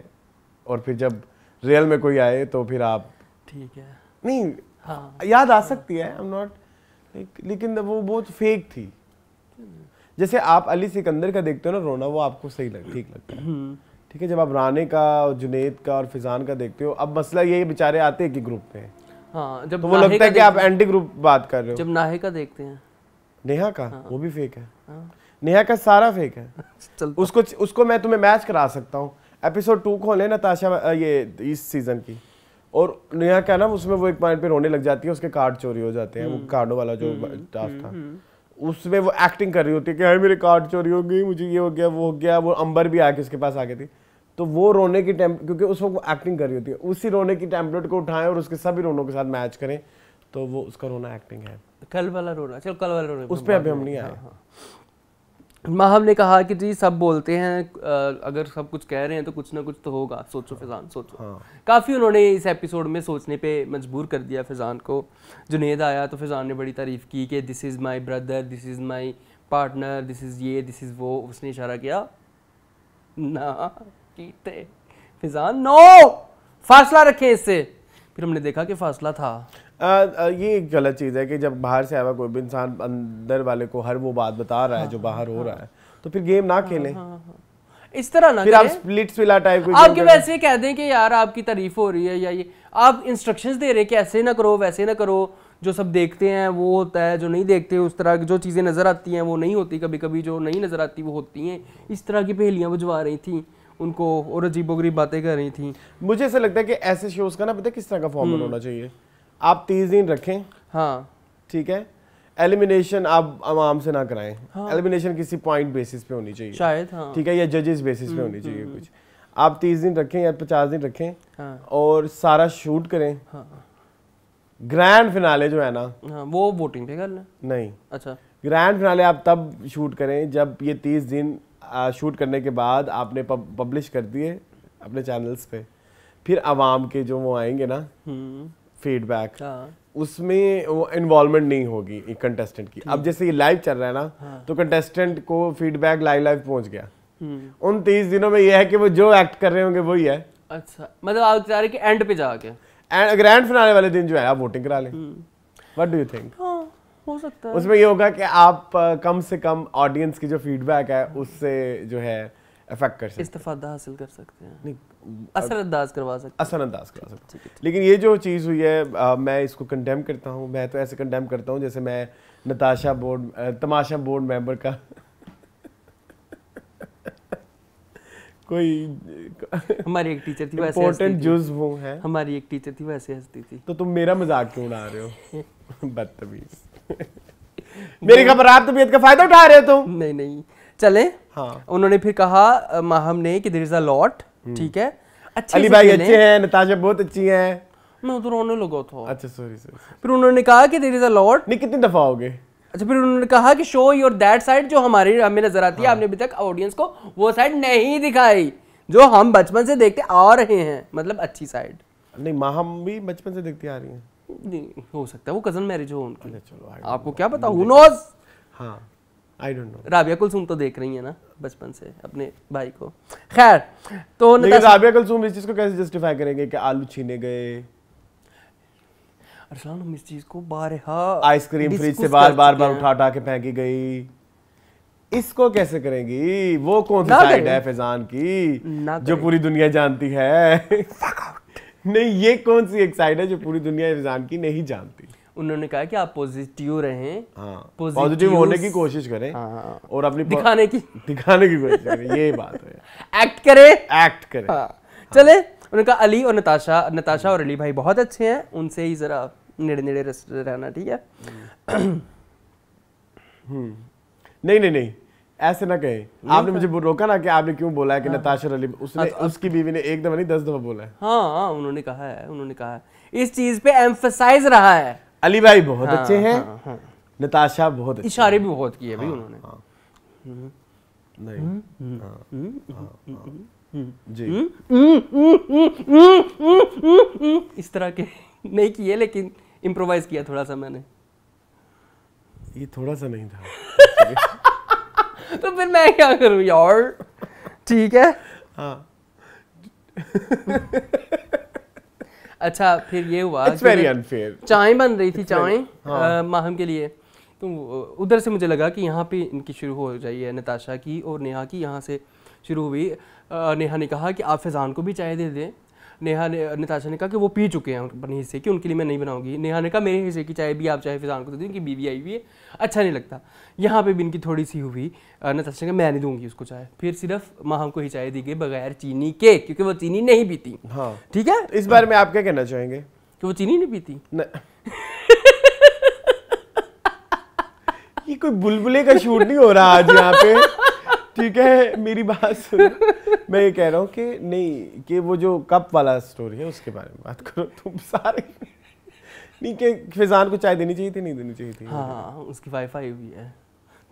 और फिर जब रियल में कोई आए तो फिर आप ठीक है नहीं हाँ याद आ हाँ। सकती है आई एम नॉट लेकिन वो बहुत फेक थी जैसे आप अली सिकंदर का देखते हो ना रोना वो आपको सही लग ठीक लगता है हम्म। ठीक है जब आप राने का और जुनेद का और फिजान का देखते हो अब मसला यही बेचारे आते हैं कि ग्रुप में हाँ जब तो वो लगता है कि आप एंटी ग्रुप बात कर रहे हो जब नाहे का देखते हैं नेहा का हाँ। वो भी फेक है हाँ। नेहा का सारा फेक है उसको उसको मैं तुम्हें मैच करा सकता हूँ एपिसोड टू खोले नताशा ये इस सीजन की और नेहा का ना उसमें वो एक पॉइंट पे रोने लग जाती है उसके कार्ड चोरी हो जाते हैं वो कार्डो हम्म। वाला जो स्टाफ हम्म, हम्म, था उसमें वो एक्टिंग कर रही होती है कि अरे मेरे कार्ड चोरी हो गई मुझे ये हो गया वो हो गया वो अंबर भी आके उसके पास आ गई थी तो वो रोने की टेम्प क्योंकि उस वक्त वो एक्टिंग कर रही होती है उसी रोने की टेम्पलेट को उठाएं और उसके सभी रोनों के साथ मैच करें तो वो उसका रोना एक्टिंग है कल वाला रोना चलो कल वाला रोना उस पर अभी हम नहीं आए हाँ, हाँ। माँ हमने कहा कि जी सब बोलते हैं अगर सब कुछ कह रहे हैं तो कुछ ना कुछ तो होगा सोचो फिजान सोचो हाँ। काफ़ी उन्होंने इस एपिसोड में सोचने पे मजबूर कर दिया फिजान को जुनेद आया तो फिजान ने बड़ी तारीफ़ की कि this is my brother this is my partner this is ये दिस इज़ वो उसने इशारा किया ना कीते फिजान नो फासला रखें इससे फिर हमने देखा कि फासला था आ, आ, ये एक गलत चीज़ है कि जब बाहर से आया कोई भी इंसान अंदर वाले को हर वो बात बता रहा है जो हाँ, बाहर हो हाँ, रहा हाँ। है तो फिर गेम ना खेलें इस तरह ना फिर आप स्प्लिट्स विला टाइप कोई आपके वैसे कह दें कि यार आपकी तारीफ हो रही है या ये आप इंस्ट्रक्शंस दे रहे कि ऐसे ना करो वैसे ना करो जो सब देखते हैं वो होता है जो नहीं देखते उस तरह की जो चीज़ें नज़र आती हैं वो नहीं होती कभी कभी जो नहीं नज़र आती वो होती हैं इस तरह की पहेलियाँ बुझवा रही थी उनको और अजीब वगरीब बातें कर रही थी मुझे ऐसा लगता है कि ऐसे शोज़ का ना पता किस तरह का फॉर्मेट हम्म। होना चाहिए आप तीस दिन रखें हाँ ठीक है एलिमिनेशन आप आवाम से ना कराएं एलिमिनेशन हाँ। किसी पॉइंट बेसिस पे होनी चाहिए शायद हाँ। ठीक हाँ। है या जजेस बेसिस पे हम्म, होनी चाहिए हम्म, कुछ आप तीस दिन रखें या पचास दिन रखें हाँ। और सारा शूट करें हाँ। ग्रैंड फिनाले जो है ना हाँ, वो वोटिंग पे नहीं अच्छा ग्रैंड फिनाले आप तब शूट करें जब ये तीस दिन शूट करने के बाद आपने पब्लिश कर दिए अपने चैनल्स पे फिर आवाम के जो वो आएंगे ना फीडबैक हम्म। हाँ। उसमें वो इन्वॉल्वमेंट नहीं होगी कंटेस्टेंट की अब जैसे ये लाइव चल रहा है ना हाँ। तो कंटेस्टेंट को फीडबैक लाइव लाइव पहुंच गया हम्म। उन तीस दिनों में ये है कि वो जो एक्ट कर रहे होंगे वही है अच्छा मतलब आप चाह रहे कि एंड पे जाके एंड ग्रैंड फिनाले वाले दिन जो है आप वोटिंग करा लें व्हाट डू यू थिंक हो सकता है उसमें ये होगा कि आप कम से कम ऑडियंस की जो फीडबैक है उससे जो है कर सकते हासिल कर सकते हैं नहीं असर अंदाज करवा सकते असर अंदाज करवा सकते लेकिन ये जो चीज़ हुई है मैं इसको कंडेम करता हूँ मैं तो ऐसे कंडेम करता हूँ जैसे मैं Natasha board Tamasha board member का कोई हमारी एक टीचर थी वैसे इम्पोर्टेंट जुज वो है हमारी एक टीचर थी हंसती थी तो तुम मेरा मजाक क्यों उड़ा रहे हो बदतमीज़ मेरी खबर आप तबीयत का फायदा उठा रहे हो तुम नहीं नहीं चले हाँ उन्होंने फिर कहा माहम ने कि देर इज अ लॉट ठीक है अच्छे अली भाई अच्छे हैं नताशा बहुत अच्छी हैं मैं तो रोने लगा था अच्छा सॉरी सर फिर उन्होंने कहा कि देर इज अ लॉट नहीं कितनी दफा हो गए अच्छा फिर उन्होंने कहा कि शो योर दैट साइड जो हमारी हमें नजर आती है हाँ। आपने अभी तक ऑडियंस को वो साइड नहीं दिखाई जो हम बचपन से देखते आ रहे हैं मतलब अच्छी साइड नहीं माहम भी बचपन से देखती आ रही हैं नहीं हो सकता है वो कजन मैरिज हो उनकी चलो आपको क्या पता हु नोज हाँ I don't know Rabia Kulsoom तो देख रही है ना बचपन से अपने भाई को खैर तो राबिया कुलसुम इस चीज़ को कैसे जस्टिफाई करेंगे कि आलू छीने गए अरसलान हम इस चीज़ को बारहा आइसक्रीम फ्रिज से बार बार बार उठा उठा के फेंकी गई इसको कैसे करेंगी वो कौन सी साइड है फैजान की जो पूरी दुनिया जानती है नहीं ये कौन सी एक साइड है जो पूरी दुनिया रिजान की नहीं जानती उन्होंने कहा कि आप पॉजिटिव रहें पॉजिटिव हाँ, होने की कोशिश करें हाँ। और अपनी दिखाने की दिखाने की कोशिश करें ये बात है एक्ट करें एक्ट करें हाँ। हाँ। चले उन्होंने कहा अली और नताशा नताशा और अली भाई बहुत अच्छे हैं उनसे ही जरा नेड़े नेड़े रहना ठीक है हम्म। हम्म। नहीं नहीं नहीं ऐसे ना कहे आपने मुझे तो- रोका ना कि आपने क्यों बोला है कि हाँ। नताशर अली उसने हाँ, उसकी बीवी ने एक दफा नहीं दस दफा बोला है हाँ हाँ उन्होंने कहा है उन्होंने कहा है इस चीज पे एम्फोसाइज रहा है अली भाई बहुत हाँ, अच्छे हैं हाँ, हाँ, नताशा बहुत अच्छे इशारे भी बहुत किए भाई उन्होंने इस तरह के नहीं किए लेकिन इम्प्रोवाइज किया थोड़ा सा मैंने ये थोड़ा सा नहीं था तो फिर मैं क्या करूँ यार ठीक है हाँ। अच्छा फिर ये हुआ चाय बन रही थी चाय हाँ। माहम के लिए तो उधर से मुझे लगा कि यहाँ पे इनकी शुरू हो जाइए नताशा की और नेहा की यहाँ से शुरू हुई नेहा ने कहा कि आप फैज़ान को भी चाय दे दें नेहा ने नताशा ने कहा कि वो पी चुके हैं अपने हिस्से की उनके लिए मैं नहीं बनाऊंगी नेहा ने कहा मेरे हिस्से की चाय भी आप चाहे फिजान को दे तो दें उनकी बीवी आई हुई है अच्छा नहीं लगता यहाँ पर भी इनकी थोड़ी सी हुई नताशा ने कहा मैं नहीं दूंगी उसको चाय फिर सिर्फ माँ हमको ही चाय दी गई बगैर चीनी के क्योंकि वो चीनी नहीं पीती हाँ ठीक है इस बारे में आप क्या कहना चाहेंगे कि वो चीनी नहीं पीती ये कोई बुलबुले का शूट नहीं हो रहा आज यहाँ पे ठीक है मेरी बात सुनो मैं ये कह रहा हूँ कि नहीं कि वो जो कप वाला स्टोरी है उसके बारे में बात करो तुम सारे नहीं के फिजान को चाय देनी चाहिए थी नहीं देनी चाहिए थी हाँ उसकी वाईफाई भी है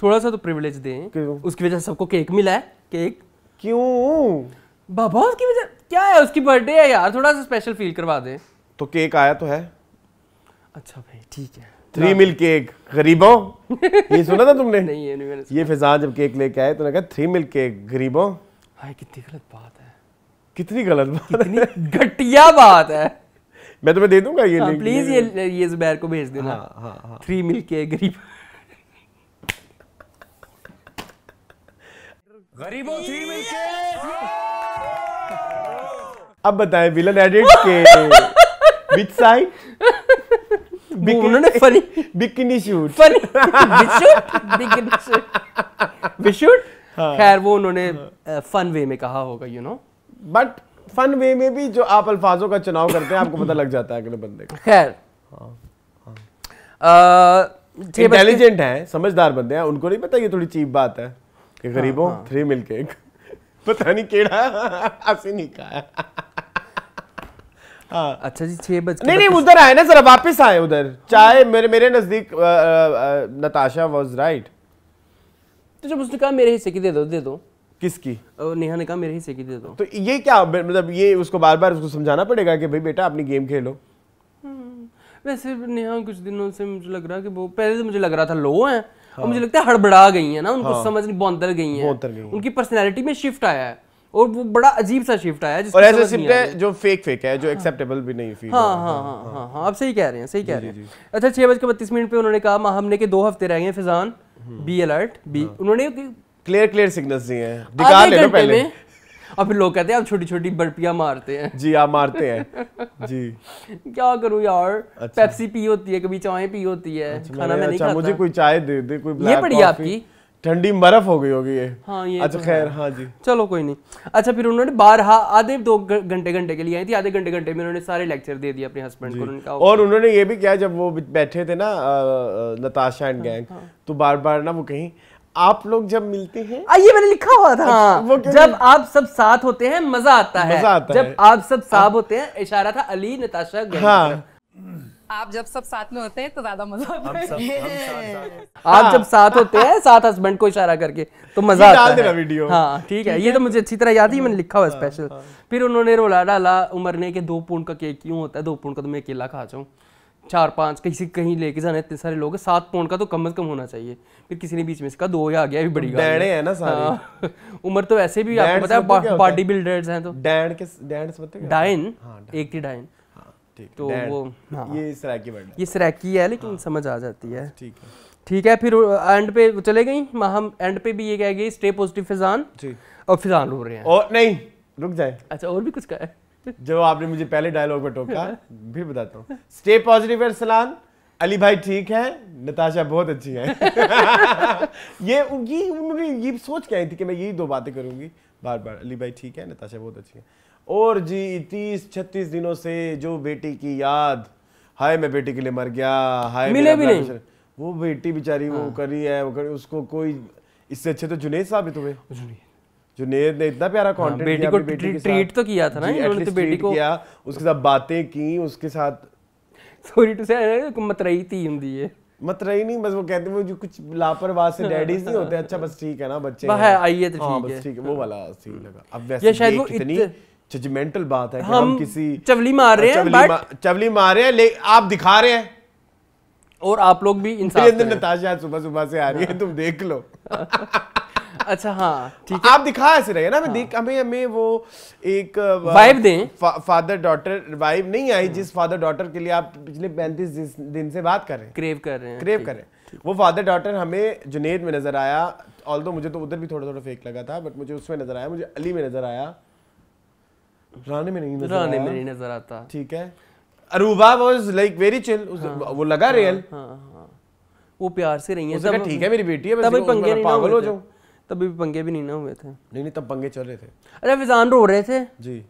थोड़ा सा तो प्रिविलेज दें उसकी वजह से सबको केक मिला है केक क्यों बाबा उसकी वजह क्या है उसकी बर्थडे है यार थोड़ा सा स्पेशल फील करवा दे तो केक आया तो है अच्छा भाई ठीक है थ्री मिल केक गरीबों ये सुना था तुमने नहीं ये नहीं मैंने ये फिजान जब केक लेके आए तो ना कहा थ्री मिल केक गरीबों हाय कितनी गलत बात है कितनी गलत बात कितनी घटिया बात है मैं तुम्हें दे दूंगा ये लिंक हाँ, प्लीज ये ये जुबैर को भेज देना हाँ हाँ थ्री मिल केक गरीब गरीबों थ्री मिल केक अब बताएं विलन एडिट के विच साइड उन्होंने फनी बिकिनी शूट फनी बिशूट बिकिनी शूट बिशूट खैर वो उन्होंने फन वे में कहा होगा you know but fun way में भी जो आप अल्फाजों का चुनाव करते हैं आपको पता लग जाता है अगले बंदे का खैर इंटेलिजेंट हैं समझदार बंदे हैं उनको नहीं पता ये थोड़ी चीप बात है कि हाँ, गरीबों थ्री हाँ। मिल एक पता नहीं केड़ा असी नहीं खाया हाँ। अच्छा जी छह बज नहीं नहीं उधर आए ना जरा वापस आए उधर चाहे मेरे मेरे नजदीक नताशा वाज राइट तो जब उसने कहा मेरे हिस्से की दे दो दे दो किसकी नेहा ने कहा मेरे हिस्से की दे दो तो ये क्या मतलब ये उसको बार बार उसको समझाना पड़ेगा कि भाई बेटा अपनी गेम खेलो हम्म। वैसे नेहा कुछ दिनों से मुझे लग रहा कि वो पहले तो मुझे लग रहा था लो है हाँ। और मुझे लगता है हड़बड़ा गई है ना उनको हाँ। समझ नहीं बोंदर गई है उनकी पर्सनैलिटी में शिफ्ट आया है और वो बड़ा अजीब सा शिफ्ट आया और ऐसे शिफ्ट है जो फेक फेक है जो एक्सेप्टेबल भी नहीं फील हाँ हाँ, हाँ हाँ हाँ हाँ आप सही कह रहे हैं सही कह रहे हैं अच्छा छह बजकर बत्तीस मिनट पे उन्होंने कहा हमने के दो हफ्ते रह गए फिजान बी अलर्ट बी उन्होंने क्लियर क्लियर सिग्नल दिए हैं दिखा ले पहले और फिर लोग कहते हैं आप छोटी छोटी बर्फियां मारते हैं जी आप मारते हैं जी क्या करूं यार अच्छा। पेप्सी पी होती है कभी चाय पी होती है अच्छा, खाना मैं नहीं अच्छा, खाता मुझे कोई चाय दे दे कोई ब्लैक ये पड़ी आपकी ठंडी बर्फ हो गई होगी ये हाँ ये अच्छा तो खैर हाँ जी चलो कोई नहीं अच्छा फिर उन्होंने बारह आधे दो घंटे घंटे के लिए आई थी आधे घंटे घंटे में उन्होंने सारे लेक्चर दे दिए अपने हस्बैंड को उनका और उन्होंने ये भी किया जब वो बैठे थे ना नताशा एंड गैंग हाँ, हाँ। तो बार बार ना वो कहीं आप लोग जब मिलते हैं आ, ये मैंने लिखा हुआ था अच्छा, हाँ, वो जब आप सब साथ होते हैं मजा आता है मजा आता जब है। आप सब साथ होते हैं इशारा था अली नताशा हाँ आप जब सब साथ में होते हैं तो ज्यादा मजा आता है आप हाँ। जब साथ होते हैं साथ हस्बैंड को इशारा करके तो मजा आता है वीडियो हाँ ठीक है ये तो मुझे अच्छी तरह याद ही मैंने लिखा हुआ स्पेशल हाँ, हाँ। फिर उन्होंने रोला डाला उमर ने के दो पूर्ण का केक क्यों होता है दो पूर्ण का तो मैं अकेला खा जाऊँ चार पांच किसी कहीं लेके जाने इतने सारे लोग सात पौंड का तो कम अज कम होना चाहिए फिर किसी ने बीच में इसका दो या आ गया भी बड़ी है ना सारे उम्र तो ऐसे भी आपको पता है बॉडी मतलब बिल्डर्स हैं तो डैन के डैन एक ही डाइन तो वो हाँ। ये सराकी वर्ड ये सराकी है लेकिन हाँ। समझ आ जाती है ठीक है ठीक है फिर एंड पे चले गई हम एंड पे भी ये कह गई स्टे पॉजिटिव फिजान जी और फिजान रो रहे हैं और नहीं रुक जाए अच्छा और भी कुछ कहा है जब आपने मुझे पहले डायलॉग में टोका फिर बताता हूँ स्टे पॉजिटिव अरसलान अली भाई ठीक है नताशा बहुत अच्छी है ये उनकी उन्होंने ये सोच के आई थी कि मैं यही दो बातें करूंगी बार बार अली भाई ठीक है नताशा बहुत अच्छी है और जी तीस छत्तीस दिनों से जो बेटी की याद हाय मैं बेटी के लिए मर गया हाय मिले भी नहीं वो बेटी बेचारी हाँ। वो करी है वो करी उसको कोई इससे अच्छे तो जुनेद साहब तुम्हें तो जुनेद ने इतना प्यारा कंटेंट हाँ, बेटी को बेटी ट्रीट तो किया था ना इन्होंने तो बेटी को किया उसके साथ बातें की उसके साथ सॉरी टू से मतरई थी हिंदी ये मत रही नहीं बस वो कहते वो जो कुछ लापरवाह से डैडीज हाँ, नहीं होते हाँ। अच्छा बस ठीक है ना बच्चे है आइए तो हाँ, ठीक है बस ठीक है वो वाला सीन लगा अब वैसे ये शायद वो इतनी जजमेंटल बात है हम, हम किसी चवली मार रहे हैं चवली, मा, चवली मार रहे हैं ले आप दिखा रहे हैं और आप लोग भी इंसान नताशा सुबह सुबह से आ रही है तुम देख लो अच्छा हाँ ठीक है आप दिखा ऐसे रहे ना हाँ। देख हमें हमें वो एक वाइब दें फा, फादर डॉटर वाइब नहीं आई जिस फादर डॉटर के लिए आप पिछले पैंतीस दिन से बात कर रहे हैं क्रेव कर रहे हैं क्रेव कर रहे हैं वो फादर डॉटर हमें जुनेद में नजर आया ऑल मुझे तो उधर भी थोड़ा थोड़ा फेक लगा था बट मुझे उसमें नजर आया मुझे अली में नजर आया में नहीं नजर में नहीं नजर आता ठीक है Aruba was like very chill वो लगा रियल हाँ, हाँ, हाँ। वो प्यार से रही है ठीक है मेरी बेटी है पंगे पागल हो तभी पंगे भी नहीं ना हुए थे नहीं नहीं तब पंगे चल रहे थे अरे फिजान रो रहे थे जी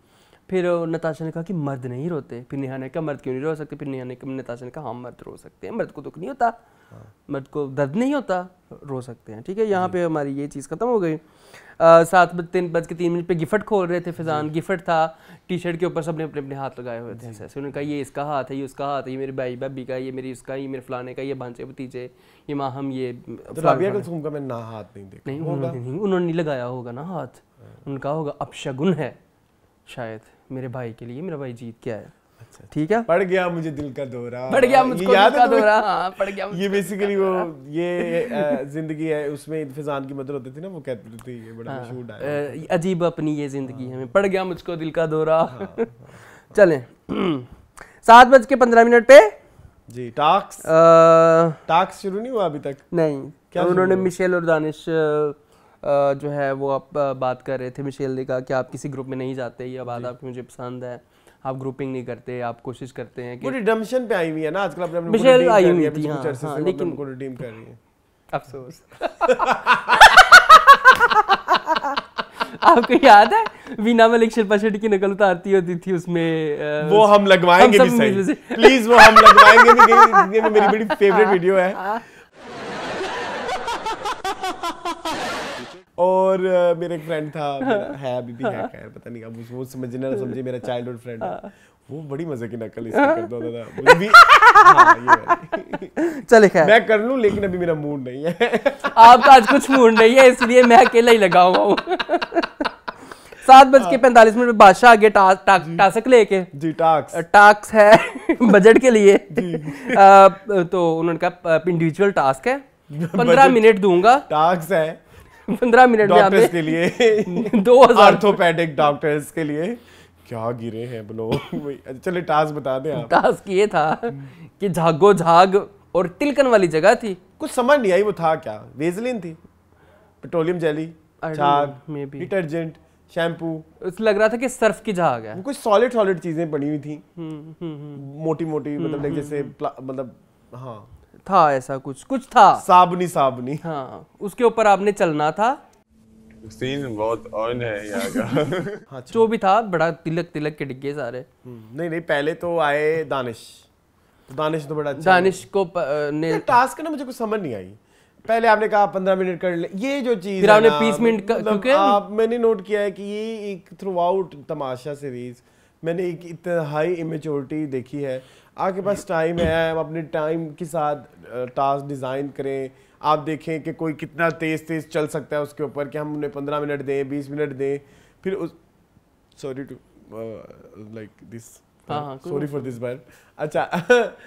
फिर नताशा ने कहा कि मर्द नहीं रोते फिर नेहा ने कहा मर्द क्यों नहीं रो सकते फिर नेहा ने कहा नताशा ने कहा हम मर्द रो सकते हैं मर्द को दुख नहीं होता मर्द को दर्द नहीं होता रो सकते हैं ठीक है यहाँ पे हमारी ये चीज़ खत्म हो गई सात बज तीन बज के तीन मिनट पे गिफ्ट खोल रहे थे फिजान गिफ्ट था टी शर्ट के ऊपर सबने अपने अपने हाथ लगाए हुए थे ऐसे उन्होंने कहा ये इसका हाथ है ये उसका हाथ है ये मेरे भाई भाभी का ये मेरी उसका ये मेरे फलाने का ये भांचे भतीजे ये हम ये तो का मैं ना हाथ नहीं देखा नहीं उन्होंने उन्होंने लगाया होगा ना हाथ हाँ। उनका होगा अपशगुन है शायद मेरे भाई के लिए मेरा भाई जीत के आया अच्छा, ठीक है पड़ गया मुझे दिल का दौरा पड़ हाँ, हाँ, हाँ। गया मुझको दिल का दौरा पड़ गया ये बेसिकली वो ये जिंदगी है उसमें फिजान की मदर होती थी ना वो कहती थी ये बड़ा मशहूर डायलॉग अजीब अपनी ये जिंदगी है पड़ गया मुझको दिल का दौरा चलें सात बज के पंद्रह मिनट पे जी टास्क टास्क शुरू नहीं हुआ अभी तक नहीं क्या उन्होंने मिशेल और दानिश जो है वो आप बात कर रहे थे मिशेल ने कहा कि आप किसी ग्रुप में नहीं जाते ये बात आपकी मुझे पसंद है आप ग्रुपिंग नहीं करते आप कोशिश करते हैं कि रिडम्पशन पे आई हुई है ना आजकल अपने मिशेल आई हुई थी हाँ, हाँ लेकिन को रिडीम कर रही है अफसोस आपको याद है वीना मलिक शिल्पा शेट्टी की नकल उतारती होती थी उसमें वो हम लगवाएंगे हम भी सही प्लीज वो हम लगवाएंगे भी मेरी बड़ी फेवरेट वीडियो है हाँ, हाँ। और uh, मेरा एक फ्रेंड था मेरा हाँ। है अभी भी है हाँ। खैर पता नहीं अब वो समझे ना समझे मेरा चाइल्डहुड फ्रेंड है हाँ। वो बड़ी मजे की नकल इसकी करता होता था मुझे भी हाँ, चले खैर मैं कर लूं लेकिन अभी मेरा मूड नहीं है आपका आज कुछ मूड नहीं है इसलिए मैं अकेला ही लगा हुआ हूं सात बज के पैंतालीस मिनट में बादशाह आगे टास्क टा, लेके जी टास्क टास्क है बजट के लिए आ, तो उन्होंने कहा इंडिविजुअल टास्क है पंद्रह मिनट दूंगा टास्क है पंद्रह मिनट में के लिए दो हजार ऑर्थोपेडिक डॉक्टर्स के लिए क्या गिरे हैं बोलो चले टास्क बता दें टास्क ये था कि झागो झाग और तिलकन वाली जगह थी कुछ समझ नहीं आई वो था क्या वेजलिन थी पेट्रोलियम जेली झाग डिटर्जेंट शैम्पू लग रहा था कि सर्फ की झाग है कुछ सॉलिड सॉलिड चीजें पड़ी हुई थी हम्म, हम्म, हम्म। मोटी मोटी मतलब जैसे मतलब हाँ था ऐसा कुछ कुछ था साबनी साबनी हाँ उसके ऊपर आपने चलना था सीन बहुत ऑन है यहाँ का हाँ, अच्छा। जो भी था बड़ा तिलक तिलक के डिग्गे सारे हम्म, नहीं नहीं पहले तो आए दानिश तो दानिश तो बड़ा अच्छा दानिश को प, ने टास्क ना मुझे कुछ समझ नहीं आई पहले आपने कहा पंद्रह मिनट कर ले ये जो चीज फिर आपने बीस मिनट मतलब क्योंकि आप मैंने नोट किया है कि ये एक थ्रू आउट तमाशा सीरीज मैंने एक इतना हाई इमेच्योरिटी देखी है आपके पास टाइम है हम अपने टाइम के साथ टास्क डिज़ाइन करें आप देखें कि कोई कितना तेज़ तेज़ चल सकता है उसके ऊपर कि हम उन्हें पंद्रह मिनट दें बीस मिनट दें फिर उस sorry to like this sorry for this burp अच्छा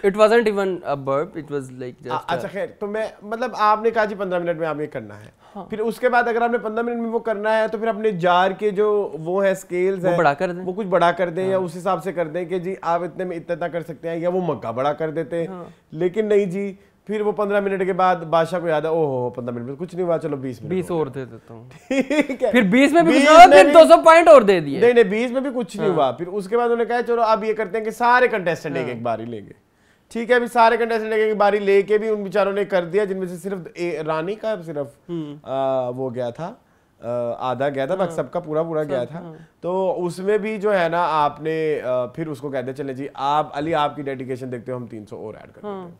it wasn't even a burp it was like अच्छा खैर तो मैं मतलब आपने कहा जी 15 मिनट में आप ये करना है हाँ. फिर उसके बाद अगर आपने 15 मिनट में वो करना है तो फिर अपने जार के जो वो है स्केल्स है बड़ा कर दें वो कुछ बड़ा कर दें हाँ. या उस हिसाब से कर दें कि जी आप इतने में इतना कर सकते हैं या वो मग्गा बड़ा कर देते हैं हाँ। लेकिन नहीं जी फिर वो पंद्रह मिनट के बाद बादशाह को याद है ओहो पंद्रह मिनट कुछ नहीं हुआ चलो बीस मिनट बीस और दे देता हूँ ठीक है फिर बीस में भी बीस फिर दो सौ पॉइंट और दे दिए नहीं नहीं बीस में भी कुछ नहीं हाँ। हुआ फिर उसके बाद उन्होंने कहा चलो अब ये करते हैं कि सारे कंटेस्टेंट एक हाँ। एक बारी लेंगे ठीक है अभी सारे कंटेस्टेंट एक बारी लेके भी उन बिचारों ने कर दिया जिनमें से सिर्फ रानी का सिर्फ हम्म। आ, वो गया था आधा गया था बाकी हाँ। सबका पूरा पूरा गया था तो उसमें भी जो है ना आपने फिर उसको कह दिया चले जी आप अली आपकी डेडिकेशन देखते हो हम 300 और ऐड कर देते हैं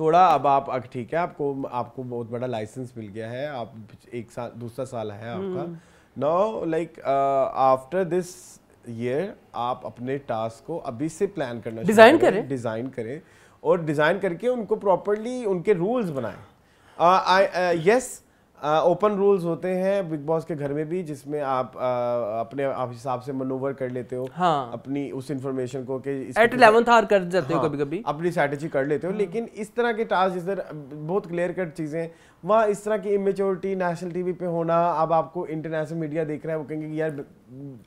थोड़ा अब आप ठीक है आपको आपको बहुत बड़ा लाइसेंस मिल गया है आप एक साल दूसरा साल है आपका now like after this year आप अपने टास्क को अभी से प्लान करना डिजाइन करें डिजाइन करें और डिजाइन करके उनको प्रॉपरली उनके रूल्स बनाए yes uh, uh open rules होते हैं बिग बॉस के घर में भी जिसमें आप आ, अपने हिसाब से मनोवर कर लेते हो हाँ। अपनी उस इन्फॉर्मेशन को कि एट इलेवंथ हार कर जाते हाँ, हो कभी कभी अपनी स्ट्रेटेजी कर लेते हो हम्म। लेकिन इस तरह के टास्क जिस बहुत क्लियर कट चीज़ें वहाँ इस तरह की इमेच्योरिटी नेशनल टीवी पे होना अब आपको इंटरनेशनल मीडिया देख रहा है वो कहेंगे कि यार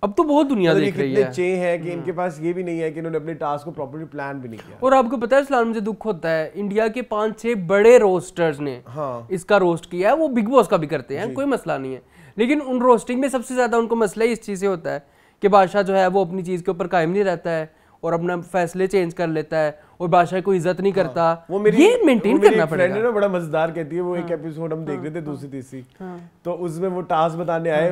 अब तो बहुत दुनिया मतलब देख रही है चे है कि इनके हम्म। पास ये भी नहीं है कि इन्होंने अपने टास्क को प्रॉपरली प्लान भी नहीं किया और आपको पता है इस्लाम मुझे दुख होता है इंडिया के पांच छह बड़े रोस्टर्स ने हाँ। इसका रोस्ट किया है वो बिग बॉस का भी करते हैं कोई मसला नहीं है लेकिन उन रोस्टिंग में सबसे ज्यादा उनको मसला इस चीज से होता है कि बादशाह जो है वो अपनी चीज के ऊपर कायम नहीं रहता है और अपना फैसले चेंज कर लेता है और बादशाह को इज्जत नहीं हाँ, करता वो मेरी, ये मेंटेन करना पड़ेगा ना बड़ा मजेदार कहती है वो हाँ, एक एपिसोड हम देख रहे थे हाँ। दूसरी तीसरी हाँ। तो उसमें वो टास्क बताने आए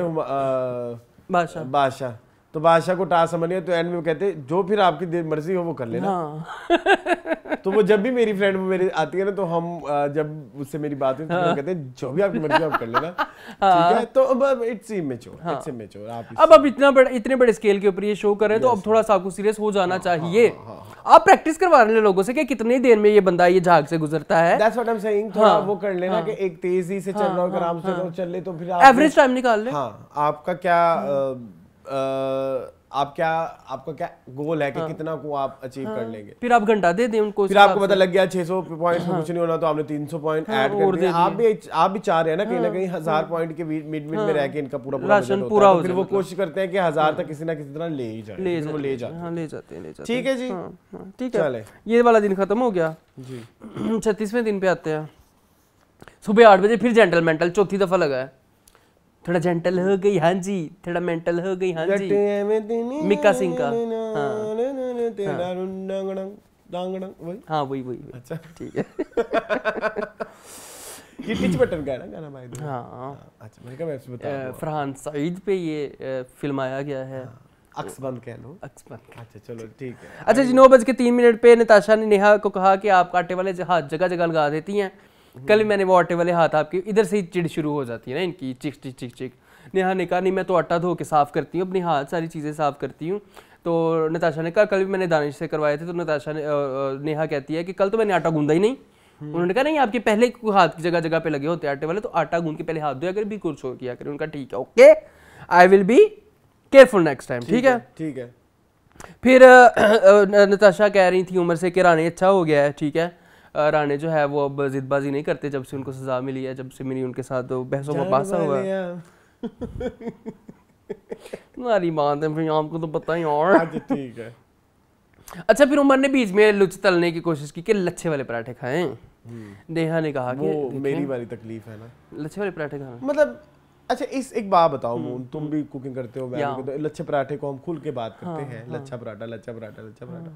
बादशाह बादशाह तो बादशाह को टास्क समझ लिया तो एंड में वो कहते जो फिर आपकी मर्जी हो वो कर लेना तो वो जब भी मेरी फ्रेंड मेरे आती है ना तो हम जब उससे मेरी बात हुई तो हाँ। कहते हैं जो भी आपकी मर्जी आप कर लेना हाँ। ठीक है तो अब इट्स इमेच्योर हाँ। इट्स इमेच्योर आप अब अब इतना बड़ा इतने बड़े स्केल के ऊपर ये शो कर रहे हैं तो अब थोड़ा सा आपको सीरियस हो जाना हाँ, चाहिए हाँ, आप प्रैक्टिस करवा रहे लोगों से कि कितने देर में ये बंदा ये झाग से गुजरता है that's what I am saying थोड़ा वो कर लेना कि एक तेजी से चल रहा हो आराम से चल ले तो फिर आप एवरेज टाइम निकाल ले हां आपका क्या आप क्या आपका क्या गोल है कि हाँ। कितना को आप अचीव हाँ। कर लेंगे फिर आप घंटा दे दें उनको फिर आपको पता लग गया 600 सौ पॉइंट हाँ। कुछ नहीं होना तो आपने 300 पॉइंट ऐड कर दिया आप भी आप भी चाह रहे हैं ना कहीं ना हाँ। कहीं हजार पॉइंट हाँ। के मिड मिड में रह के इनका पूरा राशन पूरा तो फिर वो कोशिश करते हैं कि हजार तक किसी ना किसी तरह ले ही जाए वो ले जाते ले जाते हैं ठीक है जी ठीक है ये वाला दिन खत्म हो गया जी छत्तीसवें दिन पे आते हैं सुबह आठ बजे फिर जेंटलमेंटल चौथी दफा लगा है थोड़ा जेंटल हो गई हां जी थोड़ा मेंटल हो गई हां जी मिक्का सिंह का हाँ हाँ, हाँ वही वही अच्छा ठीक है ये बटन का गाना भाई हाँ।, हाँ अच्छा मैंने कहा बता फरहान सईद पे ये फिल्म आया गया है हाँ, अक्सबंद कह लो अक्सबंद अच्छा चलो ठीक है अच्छा जी नौ बज के तीन मिनट पे नताशा ने नेहा को कहा कि आप कांटे वाले हाथ जगह जगह लगा देती हैं कल मैंने वो आटे वाले हाथ आपके इधर से ही चिड़ शुरू हो जाती है ना इनकी चिक चिक चिक चिक नेहा ने कहा नहीं मैं तो आटा धो के साफ़ करती हूँ अपने हाथ सारी चीज़ें साफ़ करती हूँ तो नताशा ने कहा कल भी मैंने दानिश से करवाए थे तो नताशा ने नेहा कहती है कि कल तो मैंने आटा गूंदा ही नहीं हम्म। उन्होंने कहा नहीं आपके पहले हाथ की जगह जगह पे लगे होते आटे वाले तो आटा गूंद के पहले हाथ धोया कर भी कुछ हो किया करें उनका ठीक है okay I will be careful next time ठीक है ठीक है फिर नताशा कह रही थी उम्र से कि रानी अच्छा हो गया है ठीक है राणे जो है वो अब जिदबाजी नहीं करते जब से उनको सजा मिली है जब से मेरी उनके साथ तो बहसों का पासा हुआ तुम्हारी बात है फिर आपको तो पता ही और हाँ ठीक है अच्छा फिर उमर ने बीच में लुच तलने की कोशिश की कि लच्छे वाले पराठे खाएं हम्म। नेहा ने कहा वो कि मेरी वाली तकलीफ है ना लच्छे वाले पराठे खाएं मतलब अच्छा इस एक बात बताओ मून हम्म, तुम हम्म। भी कुकिंग करते हो तो लच्छे पराठे को हम खुल के बात करते हाँ, हैं लच्छा हाँ। पराठा लच्छा पराठा लच्छा पराठा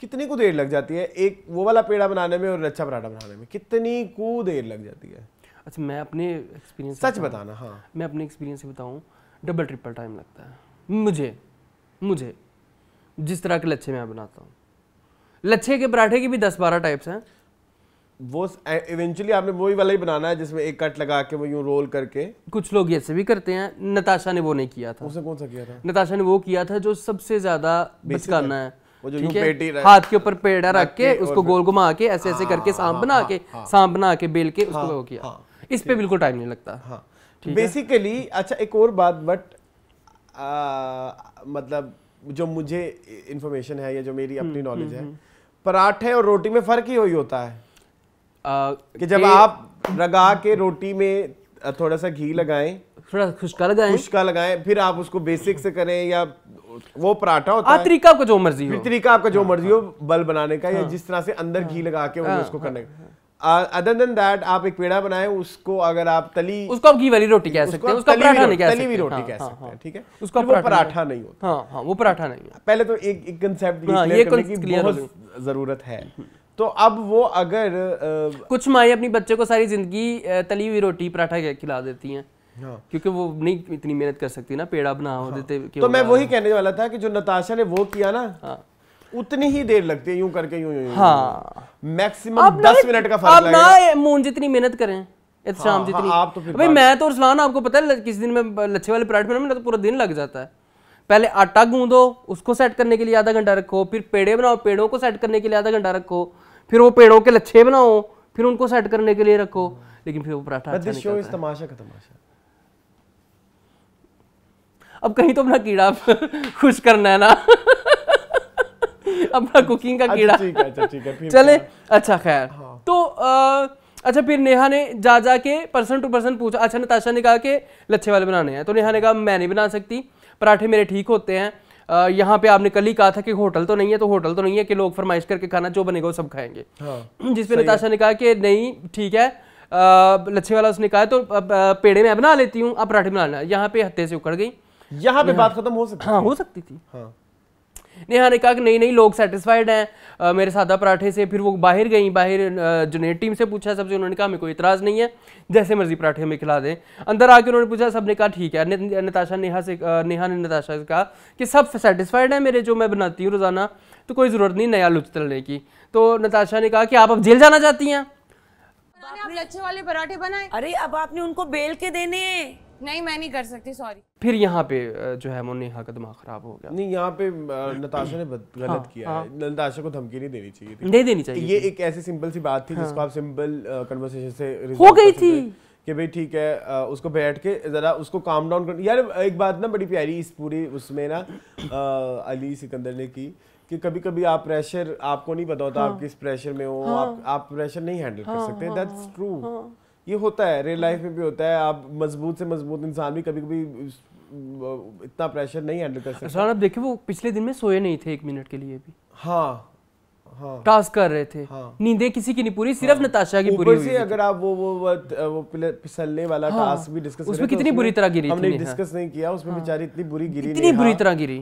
कितनी को देर लग जाती है एक वो वाला पेड़ा बनाने में और लच्छा पराठा बनाने में कितनी को देर लग जाती है अच्छा मैं अपने एक्सपीरियंस सच बताना हाँ मैं अपने एक्सपीरियंस से बताऊँ डबल ट्रिपल टाइम लगता है मुझे मुझे जिस तरह के लच्छे मैं बनाता हूँ लच्छे के पराठे की भी दस बारह टाइप्स हैं वो इवेंचुअली आपने वही वाला ही बनाना है जिसमें एक कट लगा के वो यूं रोल करके कुछ लोग ऐसे भी करते हैं नताशा ने वो नहीं किया था उसने कौन सा किया था नताशा ने वो किया था जो सबसे ज्यादा बचकाना है वो जो पेटी हाथ के ऊपर पेड़ा रख के उसको गोल घुमा के ऐसे ऐसे हाँ, करके हाँ, सांप हाँ, बना के सांप बना के बेल के उसको वो किया इस पे बिल्कुल टाइम नहीं लगता बेसिकली अच्छा एक और बात बट मतलब जो मुझे इंफॉर्मेशन है या जो मेरी अपनी नॉलेज हम्म, हम्म, है हम्म। पराठे और रोटी में फर्क ही वही होता है आ, कि जब आप रगा के रोटी में थोड़ा सा घी लगाएं थोड़ा खुशका लगाएं खुशका लगाएं फिर आप उसको बेसिक से करें या वो पराठा होता है तरीका आपका जो हाँ, मर्जी हो तरीका आपका जो मर्जी हो बल बनाने का या हाँ। जिस तरह से अंदर हाँ। घी लगा के उसको करने का अदर देन दैट आप एक पेड़ा बनाए उसको अगर आप तली उसको आप घी वाली रोटी कह सकते हैं उसको पराठा नहीं कह सकते तली हुई रोटी कह सकते हैं ठीक है उसको वो पराठा नहीं होता हां हां वो पराठा नहीं है पहले तो एक एक कांसेप्ट ये करने की बहुत जरूरत है तो अब वो अगर कुछ माएं अपनी बच्चे को सारी जिंदगी तली हुई रोटी पराठा खिला देती हैं हाँ। क्योंकि वो नहीं इतनी मेहनत कर सकती ना पेड़ अब हाँ। देते तो मैं वही कहने वाला था कि जो नताशा ने वो किया ना हाँ। उतनी ही देर लगती है यूं करके यूं यूं हाँ मैक्सिमम दस मिनट का फर्क ना मून जितनी मेहनत करें हाँ, हाँ, जितनी हाँ, आप तो भाई मैं तो रसलान आपको पता है किस दिन में लच्छे वाले पराठे बनाने में तो पूरा दिन लग जाता है पहले आटा गूंदो उसको सेट करने के लिए आधा घंटा रखो फिर पेड़े बनाओ पेड़ों को सेट करने के लिए आधा घंटा रखो फिर वो पेड़ों के लच्छे बनाओ फिर उनको सेट करने के लिए रखो लेकिन फिर वो पराठा अच्छा इस तमाशा का तमाशा अब कहीं तो अपना कीड़ा खुश करना है ना अपना कुकिंग का अच्छा, कीड़ा ठीक है अच्छा, ठीक है चले अच्छा खैर हाँ। तो आ, अच्छा फिर नेहा ने जा जा के पर्सन टू पर्सन पूछा अच्छा नताशा ने कहा कि लच्छे वाले बनाने हैं तो नेहा ने कहा मैं नहीं बना सकती पराठे मेरे ठीक होते हैं आ, यहाँ पे आपने कल ही कहा था कि होटल तो नहीं है तो होटल तो नहीं है कि लोग फरमाइश करके खाना जो बनेगा वो सब खाएंगे हाँ, जिसपे नताशा ने कहा कि नहीं ठीक है लच्छे वाला उसने कहा तो पेड़े मैं बना लेती हूँ आप पराठे बनाना यहाँ पे हत्या से उखड़ गई यहाँ पे बात खत्म हो सकती हाँ हो सकती थी हाँ। नेहा ने कहा कि नहीं नहीं लोग सेटिस्फाइड हैं मेरे सादा पराठे से फिर वो बाहर गई बाहर जुनेट टीम से पूछा सबसे उन्होंने कहा हमें कोई इतराज़ नहीं है जैसे मर्जी पराठे हमें खिला दें अंदर आके उन्होंने पूछा सबने कहा ठीक है नताशा नेहा से नेहा ने नताशा से कहा कि सब सेटिस्फाइड हैं मेरे जो मैं बनाती हूँ रोज़ाना तो कोई ज़रूरत नहीं नया लुत्फ लेने की तो नताशा ने कहा कि आप अब जेल जाना चाहती हैं अच्छे वाले पराठे बनाए अरे अब आपने उनको बेल के देने नहीं मैं नहीं कर सकती सॉरी फिर यहाँ पे जो है मोनेहा का दिमाग खराब हो गया नहीं यहाँ पे नताशा ने हाँ, गलत हाँ, किया हाँ। है नताशा को धमकी नहीं देनी चाहिए थी नहीं देनी चाहिए ये एक ऐसी सिंपल सी बात थी हाँ। जिसको आप सिंपल कन्वर्सेशन से हो गई थी कि भाई ठीक है उसको बैठ के ज़रा उसको काम डाउन कर यार एक बात ना बड़ी प्यारी इस पूरी उसमें ना अली सिकंदर ने की कि कभी कभी आप प्रेशर आपको नहीं पता होता हाँ। आप किस प्रेशर में हो हाँ। आप आप प्रेशर नहीं हैंडल हाँ, कर सकते दैट्स ट्रू हाँ, ये होता है रियल लाइफ में भी होता है आप मजबूत से मजबूत इंसान भी कभी कभी इतना प्रेशर नहीं हैंडल कर सकते सर आप देखिए वो पिछले दिन में सोए नहीं थे एक मिनट के लिए भी हाँ हाँ, टास्क कर रहे थे हाँ, नींदें किसी की नहीं पूरी सिर्फ हाँ, नताशा की पूरी हुई अगर आप वो वो वो फिसलने वाला हाँ, टास्क भी डिस्कस उसमें कितनी बुरी तरह गिरी हमने डिस्कस हाँ। नहीं किया उसमें हाँ। बेचारी इतनी बुरी गिरी इतनी बुरी हाँ। तरह गिरी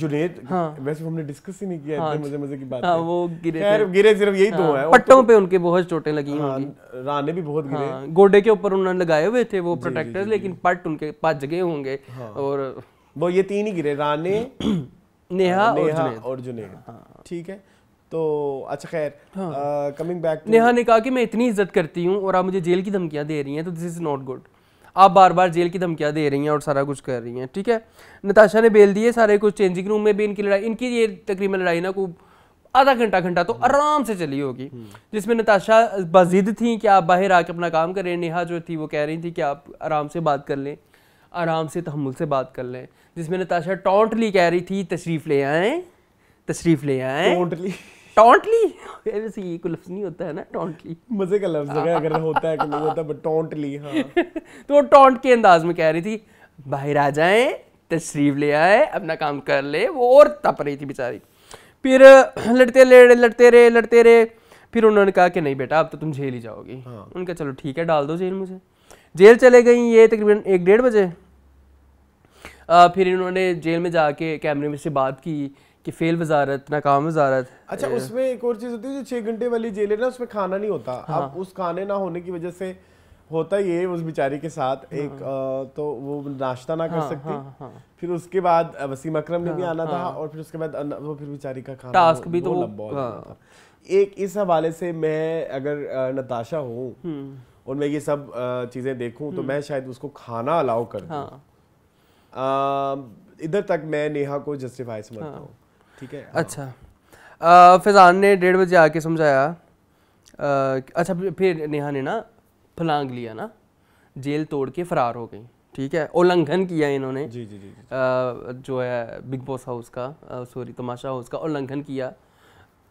जुनेद वैसे तो हमने डिस्कस ही नहीं किया इतने मजे मजे की बात वो गिरे खैर गिरे सिर्फ यही दो है पट्टों तो- पे उनके बहुत चोटें लगी होंगी राने भी बहुत गिरे गोडे के ऊपर उन्होंने लगाए हुए थे वो प्रोटेक्टर लेकिन पट उनके पास जगह होंगे और वो ये तीन ही गिरे राने नेहा और जुनेद ठीक है तो अच्छा खैर कमिंग हाँ। बैक uh, नेहा ने कहा कि मैं इतनी इज्जत करती हूँ और आप मुझे जेल की धमकियाँ दे रही हैं तो दिस इज़ नॉट गुड आप बार बार जेल की धमकियाँ दे रही हैं और सारा कुछ कर रही हैं ठीक है नताशा ने बेल दिए सारे कुछ चेंजिंग रूम में भी इनकी लड़ाई इनकी ये तकरीबन लड़ाई ना को आधा घंटा घंटा तो आराम से चली होगी हम्म। जिसमें नताशा बाजिद थी कि आप बाहर आके अपना काम करें नेहा जो थी वो कह रही थी कि आप आराम से बात कर लें आराम से तहमुल से बात कर लें जिसमें नताशा टोंटली कह रही थी तशरीफ़ ले आए तशरीफ़ ले आए टॉन्टली टॉन्टली ऐसे ये लफ्ज नहीं होता है ना टॉन्टली मजे का लफ्ज है अगर होता है कि नहीं होता बट टॉन्टली हाँ तो वो टॉन्ट के अंदाज में कह रही थी बाहर आ जाए तशरीफ ले आए अपना काम कर ले वो और तप रही थी बेचारी फिर लड़ते लड़े लड़ते रहे लड़ते रहे फिर उन्होंने कहा कि नहीं बेटा अब तो तुम जेल ही जाओगी हाँ। उनका चलो ठीक है डाल दो जेल मुझे जेल चले गई ये तकरीबन एक डेढ़ बजे फिर इन्होंने जेल में जाके कैमरे में से बात की कि फेल वजारत नाकाम वजारत अच्छा उसमें एक और चीज़ होती है जो छः घंटे वाली जेल है ना उसमें खाना नहीं होता हाँ। अब उस खाने ना होने की वजह से होता ये है उस बेचारी के साथ हाँ। एक आ, तो वो नाश्ता ना कर हाँ, सकती हाँ, हाँ। फिर उसके बाद वसीम अकरम ने भी हाँ, आना था हाँ। और फिर उसके बाद वो फिर बेचारी का खाना टास्क भी तो हाँ। एक इस हवाले से मैं अगर नताशा हूँ हम्म। और मैं ये सब चीज़ें देखूँ तो हम्म। मैं शायद उसको खाना अलाउ कर दूँ हाँ। इधर तक मैं नेहा को जस्टिफाई समझता हूँ ठीक है हाँ। अच्छा फैज़ान ने डेढ़ बजे आके समझाया अच्छा फिर नेहा ने ना फलांग लिया ना जेल तोड़ के फरार हो गई ठीक है उल्लंघन किया इन्होंने जी जी जी, जी। आ, जो है बिग बॉस हाउस का सॉरी तमाशा हाउस का उल्लंघन किया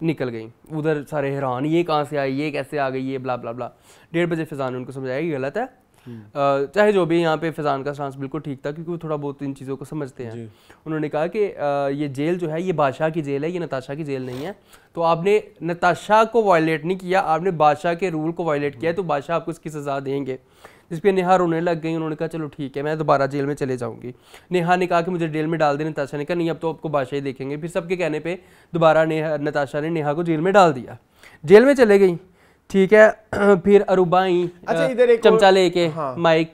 निकल गई उधर सारे हैरान ये कहाँ से आई ये कैसे आ गई ये ब्ला ब्ला ब्ला डेढ़ बजे फिजान ने उनको समझाया ये गलत है चाहे जो भी यहाँ पे फैजान का स्टांस बिल्कुल ठीक था क्योंकि वो थोड़ा बहुत इन चीज़ों को समझते हैं उन्होंने कहा कि ये जेल जो है ये बादशाह की जेल है ये नताशा की जेल नहीं है तो आपने नताशा को वायलेट नहीं किया आपने बादशाह के रूल को वायलेट किया है तो बादशाह आपको इसकी सज़ा देंगे जिस पर नेहा रोने लग गई उन्होंने कहा चलो ठीक है मैं दोबारा जेल में चले जाऊंगी नेहा ने कहा कि मुझे जेल में डाल दे नताशा ने कहा नहीं अब तो आपको बादशाह ही देखेंगे फिर सबके कहने पर दोबारा नेहा नताशा ने नेहा को जेल में डाल दिया जेल में चले गई ठीक है फिर अरुबाई अच्छा, चमचा लेके हाँ। माइक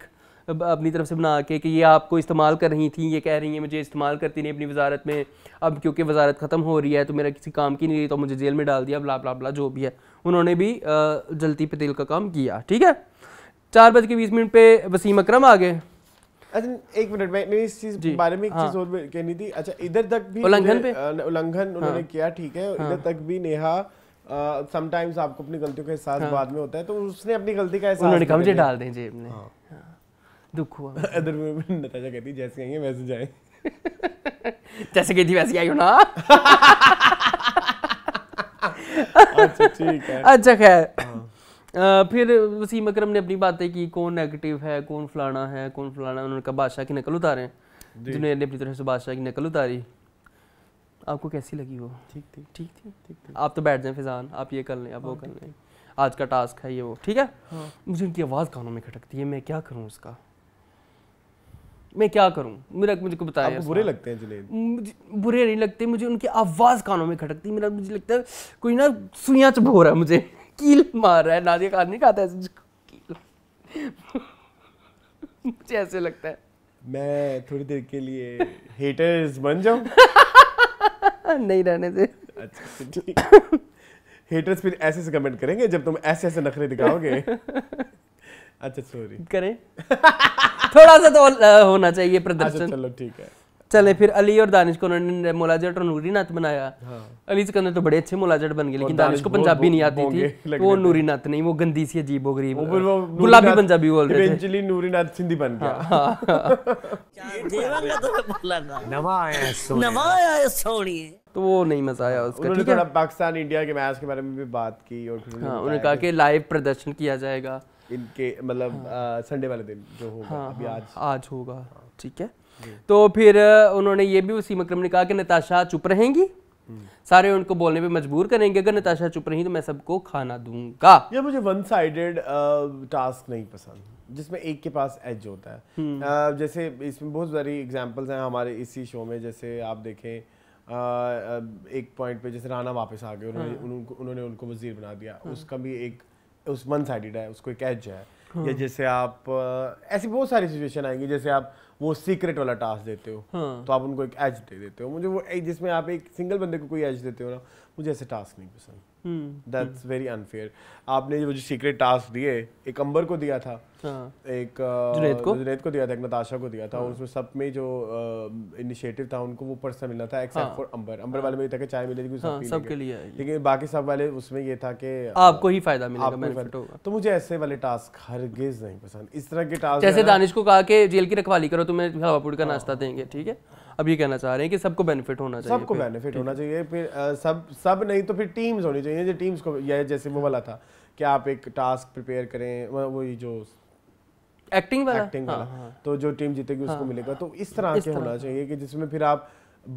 अपनी तरफ से बना के कि ये आपको इस्तेमाल कर रही थी ये कह रही है मुझे इस्तेमाल करती नहीं अपनी वजारत में अब क्योंकि वजारत ख़त्म हो रही है तो मेरा किसी काम की नहीं रही तो मुझे जेल में डाल दिया बला बला बला जो भी है उन्होंने भी जल्दी पतील का काम किया ठीक है चार बज के बीस मिनट पे वसीम अक्रम आ गए अच्छा, एक मिनट मैं इस चीज बारे में एक हाँ। चीज और कहनी थी अच्छा इधर तक भी उल्लंघन पे उल्लंघन उन्होंने हाँ। किया ठीक है इधर तक भी नेहा समटाइम्स आपको अपनी गलतियों का एहसास हाँ। बाद में होता है तो उसने अपनी गलती का एहसास उन्होंने कमजे डाल दें जेब में हाँ। हाँ। दुख हुआ अदर नताशा कहती जैसे आएंगे वैसे जाए जैसे कहती वैसे आई हो ना अच्छा ठीक है अच्छा खैर आ, हाँ। फिर वसीम अकरम ने अपनी बातें की कौन नेगेटिव है कौन फलाना है कौन फलाना उन्होंने कहा बादशाह की नकल उतारे जुनेर ने अपनी तरह से बादशाह की नकल उतारी आपको कैसी लगी वो ठीक थी ठीक थी ठीक थी आप तो बैठ जाए फिजान आप ये कर लें आप वो हाँ, कर लें आज का टास्क है ये वो ठीक है हाँ। मुझे इनकी आवाज़ कानों में खटकती है मैं क्या करूँ उसका मैं क्या करूं मेरा मुझे को बताया आपको बुरे लगते हैं जुलेब बुरे नहीं लगते मुझे उनकी आवाज़ कानों में खटकती मेरा मुझे लगता है कोई ना सुइयां चबो रहा है मुझे कील मार रहा है नादिया खान नहीं खाता ऐसे कील मुझे ऐसे लगता है मैं थोड़ी देर के लिए हेटर्स बन जाऊं नहीं रहने से अच्छा हेटर्स फिर ऐसे से कमेंट करेंगे जब तुम ऐसे ऐसे नखरे दिखाओगे अच्छा सॉरी करें थोड़ा सा तो होना चाहिए अच्छा, प्रदर्शन अच्छा चलो ठीक है चले फिर अली और दानिश को उन्होंने मुलाजट और नूरी नाथ बनाया हाँ। अली सिकंदर तो बड़े अच्छे मुलाजट बन गए लेकिन दानिश को पंजाबी नहीं आती थी तो वो नूरी नाथ नहीं वो गंदी सी अजीब गरीब गुलाबी पंजाबी बोल रहे थे नाथ सिंधी बन गया नवा आया नवा तो वो नहीं मजा आया उसका ठीक है पाकिस्तान इंडिया के मैच के बारे में भी बात की और हाँ, उन्होंने कहा कि लाइव प्रदर्शन किया जाएगा इनके मतलब हाँ, संडे वाले दिन जो होगा हाँ, अभी हाँ, आज आज होगा ठीक है तो फिर उन्होंने ये भी उसी अक्रम ने कहा कि नताशा चुप रहेंगी सारे उनको बोलने पे मजबूर करेंगे अगर नताशा चुप रही तो मैं सबको खाना दूंगा ये मुझे वन साइडेड टास्क नहीं पसंद जिसमें एक के पास एज होता है uh, जैसे इसमें बहुत सारी एग्जांपल्स हैं हमारे इसी शो में जैसे आप देखें एक पॉइंट पे जैसे राना वापस आ गए उन्होंने हाँ। उनको उन्होंने उनको वजीर बना दिया हाँ। उसका भी एक उस वन साइडेड है उसको एक एज है या हाँ। जैसे आप ऐसी बहुत सारी सिचुएशन आएंगी जैसे आप वो सीक्रेट वाला टास्क देते हो हाँ। तो आप उनको एक एज दे देते हो मुझे वो जिसमें आप एक सिंगल बंदे को कोई एज देते हो ना मुझे ऐसे टास्क नहीं पसंद दैट्स वेरी अनफेयर आपने जो सीक्रेट टास्क दिए एक अंबर को दिया था हाँ। एक जुनेद को जुनेद को दिया था एक नताशा को दिया था और हाँ। उसमें सब में जो इनिशिएटिव था उनको वो पर्सन मिला था एक्सेप्ट फॉर हाँ। अंबर अंबर वाले में ये था कि चाय मिलेगी तो सब सबके लिए लेकिन बाकी सब वाले उसमें ये था कि आपको ही फायदा मिलेगा बेनिफिट होगा तो मुझे ऐसे वाले टास्क हरगिज नहीं पसंद इस तरह के टास्क जैसे दानिश को कहा कि जेल की रखवाली करो तुम्हें तो हवापुड़ का नाश्ता देंगे ठीक है अब ये कहना चाह रहे हैं कि सबको बेनिफिट होना चाहिए सबको बेनिफिट होना चाहिए फिर सब सब नहीं तो फिर टीम्स होनी चाहिए जो टीम्स को यह जैसे वो वाला था कि आप एक टास्क प्रिपेयर करें वो ये जो एक्टिंग वाला एक्टिंग हाँ, वाला हाँ। तो जो टीम जीतेगी उसको हाँ, मिलेगा तो इस तरह से होना चाहिए कि जिसमें फिर आप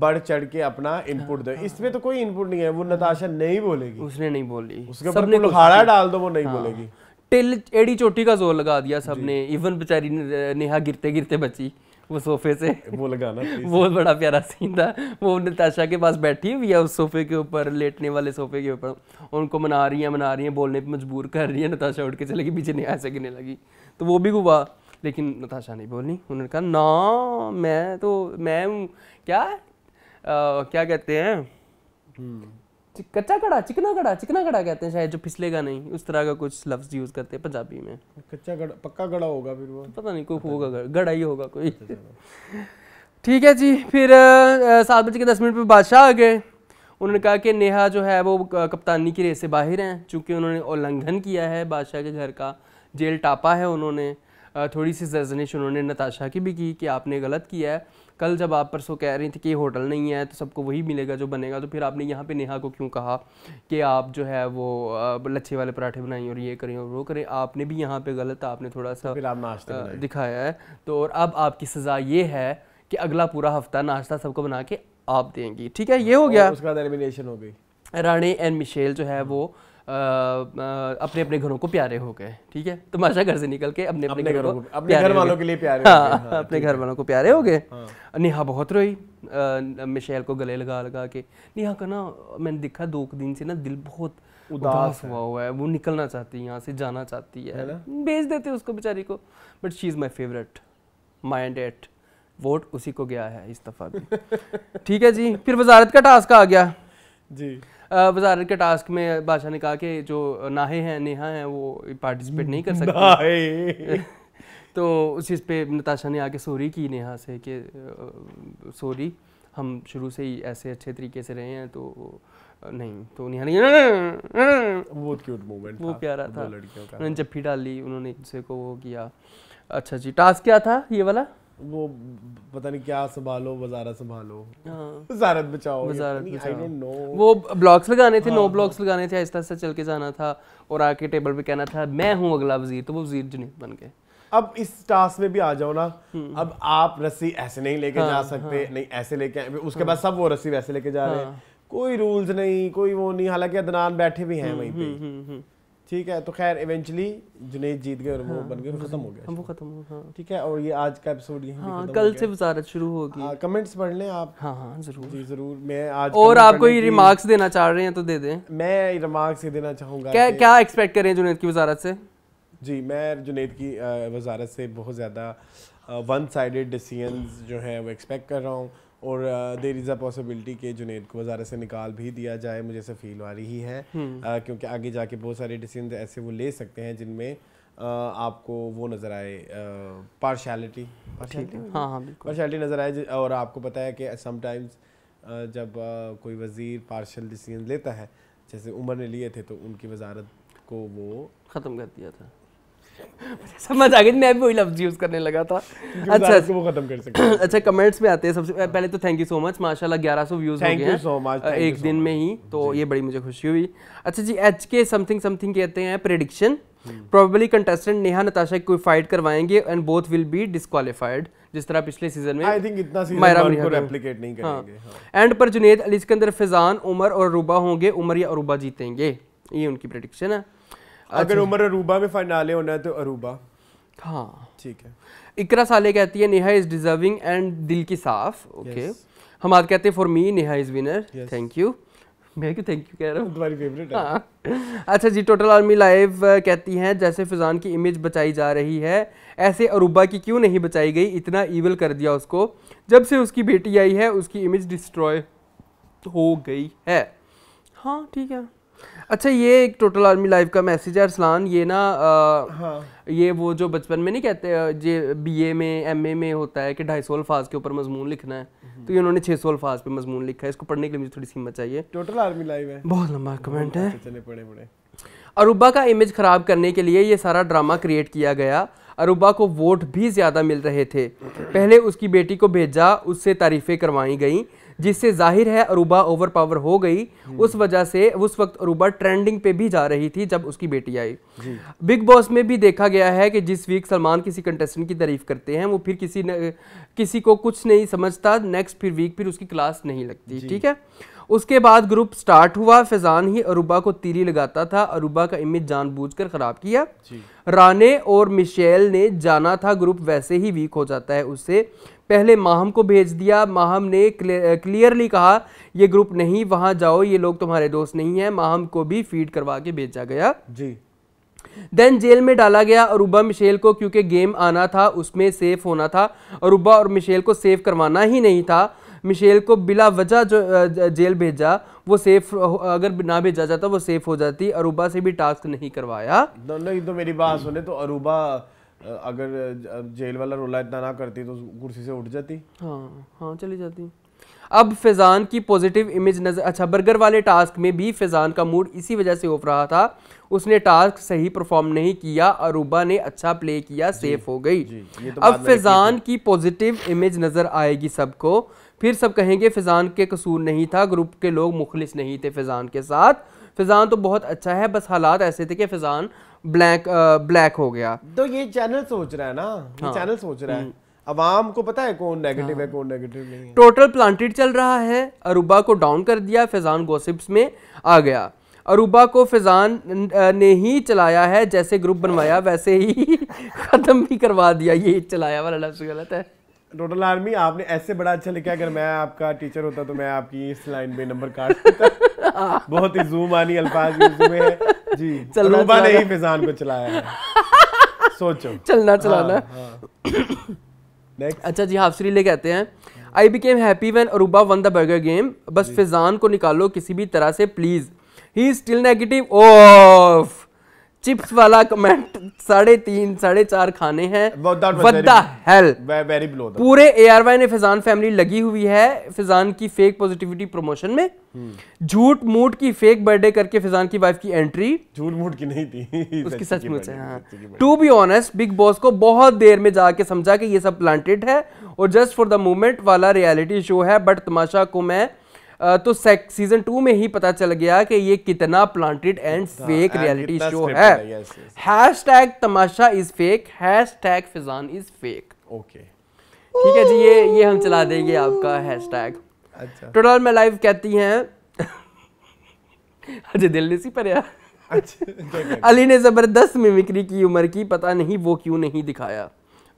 बढ़ चढ़ के अपना इनपुट दो इसमें तो कोई इनपुट नहीं है वो नताशा नहीं बोलेगी उसने नहीं बोली उसके ऊपर खाड़ा डाल दो वो नहीं बोलेगी टेल एड़ी चोटी का जोर लगा दिया सबने इवन बेचारी नेहा गिरते गिरते बची वो सोफे से वो लगाना बहुत बड़ा प्यारा सीन था वो नताशा के पास बैठी हुई है उस सोफे के ऊपर लेटने वाले सोफे के ऊपर उनको मना रही है मना रही है बोलने पर मजबूर कर रही है नताशा उठ के चले गई पीछे नहीं ऐसे गिरने लगी तो वो भी हुआ लेकिन नताशा नहीं बोली उन्होंने कहा ना मैं तो मैं हूँ क्या आ, क्या कहते हैं हम्म। कच्चा कड़ा चिकना कड़ा चिकना कड़ा कहते हैं शायद जो फिसलेगा नहीं उस तरह का कुछ लफ्ज यूज करते हैं पंजाबी में कच्चा गड़ा पक्का गड़ा होगा फिर वो पता नहीं कोई होगा गड़ा ही होगा कोई अच्छा, ठीक है जी फिर सात बज के दस मिनट पर बादशाह आ गए उन्होंने कहा कि नेहा जो है वो कप्तानी की रेस से बाहर हैं चूँकि उन्होंने उल्लंघन किया है बादशाह के घर का जेल टापा है उन्होंने थोड़ी सी जजनिश उन्होंने नताशा की भी की कि आपने गलत किया है कल जब आप परसों कह रही थी कि होटल नहीं है तो सबको वही मिलेगा जो बनेगा तो फिर आपने यहाँ पे नेहा को क्यों कहा कि आप जो है वो लच्छे वाले पराठे बनाए और ये करें और वो करें आपने भी यहाँ पे गलत आपने थोड़ा सा नाश्ता दिखाया है तो और अब आपकी सज़ा ये है कि अगला पूरा हफ्ता नाश्ता सबको बना के आप देंगी ठीक है ये हो गया उसका एलिमिनेशन हो गई रानी एंड मिशेल जो है वो अपने अपने घरों को प्यारे हो गए ठीक है तमाशा घर से निकल के अपने अपने घरों को अपने घर वालों के लिए प्यारे हाँ, हाँ अपने घर वालों को प्यारे हो गए हाँ। नेहा बहुत रोई मिशेल को गले लगा लगा के नेहा का ना मैंने देखा दो दिन से ना दिल बहुत उदास हुआ हुआ है वो निकलना चाहती है यहाँ से जाना चाहती है भेज देते उसको बेचारी को but she is my favourite mind it vote उसी को गया है इस दफ़ा ठीक है जी फिर वजारत का टास्क आ गया जी वजारत के टास्क में बादशाह ने कहा कि जो नाहे हैं नेहा हैं वो पार्टिसिपेट नहीं कर सकते तो उस चीज़ पे नताशा ने आके सॉरी की नेहा से कि सॉरी हम शुरू से ही ऐसे अच्छे तरीके से रहे हैं तो नहीं तो नेहा ने बहुत क्यूट मोमेंट वो प्यारा था उन्होंने जप्फी डाल ली उन्होंने दूसरे को वो किया अच्छा जी टास्क क्या था ये वाला वो पता नहीं क्या संभालो वजारा संभालो हाँ। वजारत बचाओ वजारत बचाओ वो ब्लॉक्स लगाने थे नो ब्लॉक्स हाँ। लगाने थे आहिस्ता आहिस्ता चल के जाना था और आके टेबल पे कहना था मैं हूँ अगला वजीर तो वो वजीर जुनीद बन गए अब इस टास्क में भी आ जाओ ना हम्म। अब आप रस्सी ऐसे नहीं लेके हाँ, जा सकते हाँ, नहीं ऐसे लेके उसके हाँ। बाद सब वो रस्सी वैसे लेके जा रहे हैं कोई रूल्स नहीं कोई वो नहीं हालांकि अदनान बैठे भी हैं हम्म, वहीं पे हम्म, ठीक है तो खैर इवेंचुअली जुनेद जीत गए और हाँ, वो बन गए खत्म हो गया हम वो खत्म हो हाँ ठीक है और ये आज का एपिसोड यहीं हाँ, कल से वजारत शुरू होगी कमेंट्स हाँ, पढ़ लें आप हाँ हाँ जरूर जी जरूर मैं आज और आप कोई रिमार्क्स देना चाह रहे हैं तो दे दें मैं रिमार्क्स ये देना चाहूंगा क्या क्या एक्सपेक्ट करें जुनेद की वजारत से जी मैं जुनेद की वजारत से बहुत ज़्यादा वन साइडेड डिसीजन जो है वो एक्सपेक्ट कर रहा हूँ और देर इज़ अ पॉसिबिलिटी कि जुनेद को वजारत से निकाल भी दिया जाए मुझे ऐसा फील आ रही है आ, हम्म। uh, क्योंकि आगे जाके बहुत सारे डिसीजन ऐसे वो ले सकते हैं जिनमें uh, आपको वो नज़र आए पार्शलिटी uh, हाँ हाँ पार्शलिटी नज़र आए और आपको पता है कि समटाइम्स जब आ, कोई वज़ीर पार्शल डिसीजन लेता है जैसे उमर ने लिए थे तो उनकी वजारत को वो ख़त्म कर दिया था समझ आ गई मैं भी वही लफ्ज यूज़ करने लगा था अच्छा अच्छा वो खत्म कर सकते हैं अच्छा कमेंट्स में आते हैं सबसे पहले तो थैंक यू सो मच माशाल्लाह 1100 व्यूज हो गए हैं so एक दिन में ही तो ये बड़ी मुझे खुशी हुई अच्छा जी एच के समथिंग समथिंग कहते हैं prediction probably contestant Neha Natasha की कोई फाइट करवाएंगे and both will be disqualified जिस तरह पिछले सीजन में आई थिंक इतना सीजन मायरा को रेप्लिकेट नहीं हाँ। करेंगे एंड हाँ। पर जुनेद अली सिकंदर फैजान उमर और रूबा होंगे उमर या रूबा जीतेंगे ये उनकी प्रेडिक्शन है अगर अच्छा। उमर अरूबा में फाइनाले होना है तो अरूबा हाँ ठीक है इकरा साले कहती है नेहा इज़ डिजर्विंग एंड दिल की साफ ओके हम आज कहते हैं for me Neha is winner thank you मैं क्यों थैंक यू कह रहा हूँ तुम्हारी फेवरेट हाँ अच्छा जी टोटल आर्मी लाइव कहती हैं जैसे फिजान की इमेज बचाई जा रही है ऐसे अरूबा की क्यों नहीं बचाई गई इतना ईवल कर दिया उसको जब से उसकी बेटी आई है उसकी इमेज डिस्ट्रॉय हो गई है हाँ ठीक है अच्छा ये एक टोटल आर्मी लाइफ का मैसेज है अरसलान ये ना हाँ. ये वो जो बचपन में नहीं कहते ये ए में एम ए में होता है कि ढाई सौ अल्फाज के ऊपर मजमून लिखना है हम्म. तो ये उन्होंने छः सौ अल्फाज पे मजमून लिखा है इसको पढ़ने के लिए मुझे थोड़ी सीमत चाहिए टोटल आर्मी लाइफ है बहुत लंबा कमेंट है अच्छा, अरुबा का इमेज खराब करने के लिए ये सारा ड्रामा क्रिएट किया गया अरुबा को वोट भी ज़्यादा मिल रहे थे पहले उसकी बेटी को भेजा उससे तारीफ़ें करवाई गईं जिससे जाहिर है अरूबा ओवर पावर हो गई हम्म। उस वजह से उस वक्त अरूबा ट्रेंडिंग पे भी जा रही थी जब उसकी बेटी आई बिग बॉस में भी देखा गया है कि जिस वीक सलमान किसी कंटेस्टेंट की तारीफ करते हैं वो फिर किसी न, किसी को कुछ नहीं समझता नेक्स्ट फिर वीक फिर उसकी क्लास नहीं लगती ठीक है उसके बाद ग्रुप स्टार्ट हुआ फैजान ही अरूबा को तीरी लगाता था अरूबा का इमेज जानबूझकर ख़राब किया राने और मिशेल ने जाना था ग्रुप वैसे ही वीक हो जाता है उससे पहले माहम को भेज दिया माहम ने क्लियरली कहा ये ग्रुप नहीं वहां जाओ ये लोग तुम्हारे दोस्त नहीं है माहम को भी फीड करवा के भेजा गया जी देन जेल में डाला गया अरुबा मिशेल को क्योंकि गेम आना था उसमें सेफ होना था अरुबा और मिशेल को सेफ करवाना ही नहीं था मिशेल को बिला वजह जो जेल भेजा वो सेफ अगर ना भेजा जाता वो सेफ हो जाती अरुबा से भी टास्क नहीं करवाया नहीं तो मेरी बात सुने तो अरुबा अगर जेल वाला रोला इतना ना करती तो कुर्सी से उठ जाती हाँ हाँ चली जाती अब फैज़ान की पॉजिटिव इमेज नज़र अच्छा बर्गर वाले टास्क में भी फैज़ान का मूड इसी वजह से ऑफ रहा था उसने टास्क सही परफॉर्म नहीं किया अरूबा ने अच्छा प्ले किया सेफ हो गई तो अब फैज़ान की पॉजिटिव इमेज नज़र आएगी सबको फिर सब कहेंगे फैज़ान के कसूर नहीं था ग्रुप के लोग मुखलिस नहीं थे फैज़ान के साथ फैज़ान तो बहुत अच्छा है बस हालात ऐसे थे कि फैज़ान ब्लैक ब्लैक हो गया तो ये चैनल सोच रहा है ना ये हाँ। चैनल सोच रहा है हम्म। अवाम को पता है कौन नेगेटिव हाँ। है कौन नेगेटिव नहीं है टोटल प्लांटेड चल रहा है अरुबा को डाउन कर दिया फैजान गोसिप्स में आ गया अरुबा को फैजान ने ही चलाया है जैसे ग्रुप बनवाया वैसे ही ख़त्म भी करवा दिया ये चलाया वाला लफ्ज़ गलत है टोटल आर्मी आपने ऐसे बड़ा अच्छा लिखा अगर मैं आपका टीचर होता तो मैं आपकी इस लाइन में नंबर काट देता बहुत ही जूम आनी अल्फाज में हुए जी रूबा ने ही फिजान को चलाया है सोचो चलना चलाना हाँ, हाँ। अच्छा जी हाफ ले कहते हैं I became happy when Aruba won the burger game बस फिजान को निकालो किसी भी तरह से please he is still negative of chips वाला कमेंट साढ़े तीन साढ़े चार खाने हैं हेल वेरी ब्लो पूरे एआरवाई ने फिजान फैमिली लगी हुई है फिजान की फेक पॉजिटिविटी प्रमोशन में hmm. झूठ मूठ की फेक बर्थडे करके फिजान की वाइफ की एंट्री झूठ मूठ की नहीं थी उसकी सचमुच है हाँ to be honest Big Boss को बहुत देर में जाके समझा कि ये सब प्लांटेड है और जस्ट फॉर द मोमेंट वाला रियलिटी शो है बट तमाशा को मैं तो सीजन टू में ही पता चल गया कि ये कितना planted and fake reality show है hash tag Tamasha is fake hash tag Fizaan is fake okay ठीक है जी ये ये हम चला देंगे आपका हैश टैग अच्छा टोटल में लाइव कहती हैं अजय दिल ने सी पर यार अच्छा, अली ने जबरदस्त मिमिक्री की उम्र की पता नहीं वो क्यों नहीं दिखाया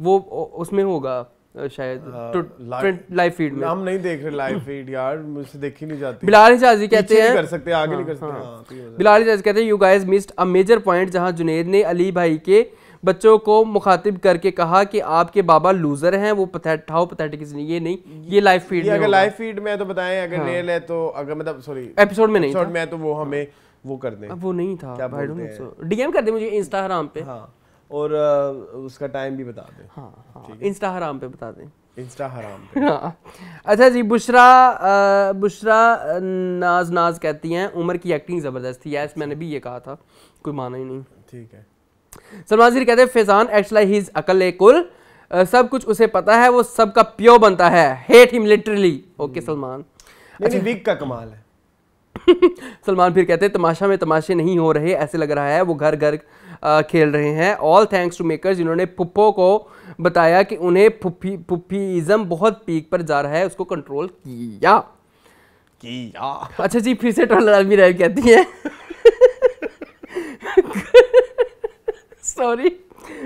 वो उसमें होगा शायद लाइव फीड में हम नहीं देख रहे लाइव फीड यार मुझसे देखी नहीं जाती बिलाल कहते हैं कर सकते आगे नहीं हाँ, कर सकते हाँ। हाँ, बिलाल कहते हैं you guys missed a major point जहां जुनेद ने अली भाई के बच्चों को मुखातिब करके कहा कि आपके बाबा लूजर हैं वो पथेट पथेटिक ये नहीं ये लाइव फीड अगर लाइव फीड में तो बताएं अगर हाँ। है तो अगर मतलब सॉरी एपिसोड में नहीं एपिसोड में तो वो हमें वो कर दें वो नहीं था डीएम कर दे मुझे इंस्टाग्राम पे हाँ और उसका टाइम भी बता दें इंस्टा हाँ, हराम पे बता दें इंस्टा हराम पे हाँ। अच्छा जी बुशरा बुशरा नाज नाज कहती हैं उमर की एक्टिंग ज़बरदस्त थी यस मैंने भी ये कहा था कोई माना ही नहीं ठीक है सलमान जी कहते हैं फैजान एक्चुअली हिज अकल कुल सब कुछ उसे पता है वो सबका प्यो बनता है hate him literally okay Salman अच्छा वीक का कमाल है सलमान फिर कहते हैं तमाशा में तमाशे नहीं हो रहे ऐसे लग रहा है वो घर घर खेल रहे हैं ऑल थैंक्स टू मेकर्स जिन्होंने पुप्पो को बताया कि उन्हें पुप्पी पुप्पीज़म बहुत पीक पर जा रहा है उसको कंट्रोल किया किया अच्छा जी फिर से टोलर आदमी राय कहती है सॉरी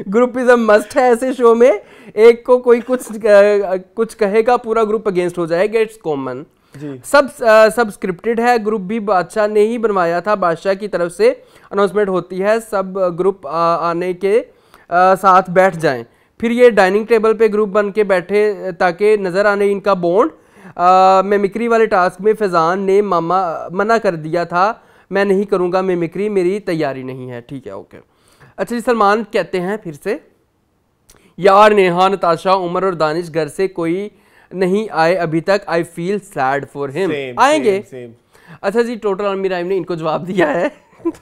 ग्रुपिज्म मस्ट है ऐसे शो में एक को कोई कुछ कुछ कहेगा पूरा ग्रुप अगेंस्ट हो जाएगा इट्स कॉमन सब सब स्क्रिप्टेड है ग्रुप भी बादशाह अच्छा ने ही बनवाया था बादशाह की तरफ से अनाउंसमेंट होती है सब ग्रुप आने के साथ बैठ जाएं फिर ये डाइनिंग टेबल पे ग्रुप बन के बैठे ताकि नज़र आने इनका बॉन्ड मेमिक्री वाले टास्क में फैज़ान ने मामा मना कर दिया था मैं नहीं करूँगा मेमिक्री मेरी तैयारी नहीं है ठीक है ओके अच्छा जी सलमान कहते हैं फिर से यार नेहा नताशा उमर और दानिश घर से कोई नहीं आए अभी तक I feel sad for him आएंगे same, same. अच्छा जी टोटल आर्मी राइम ने इनको जवाब दिया है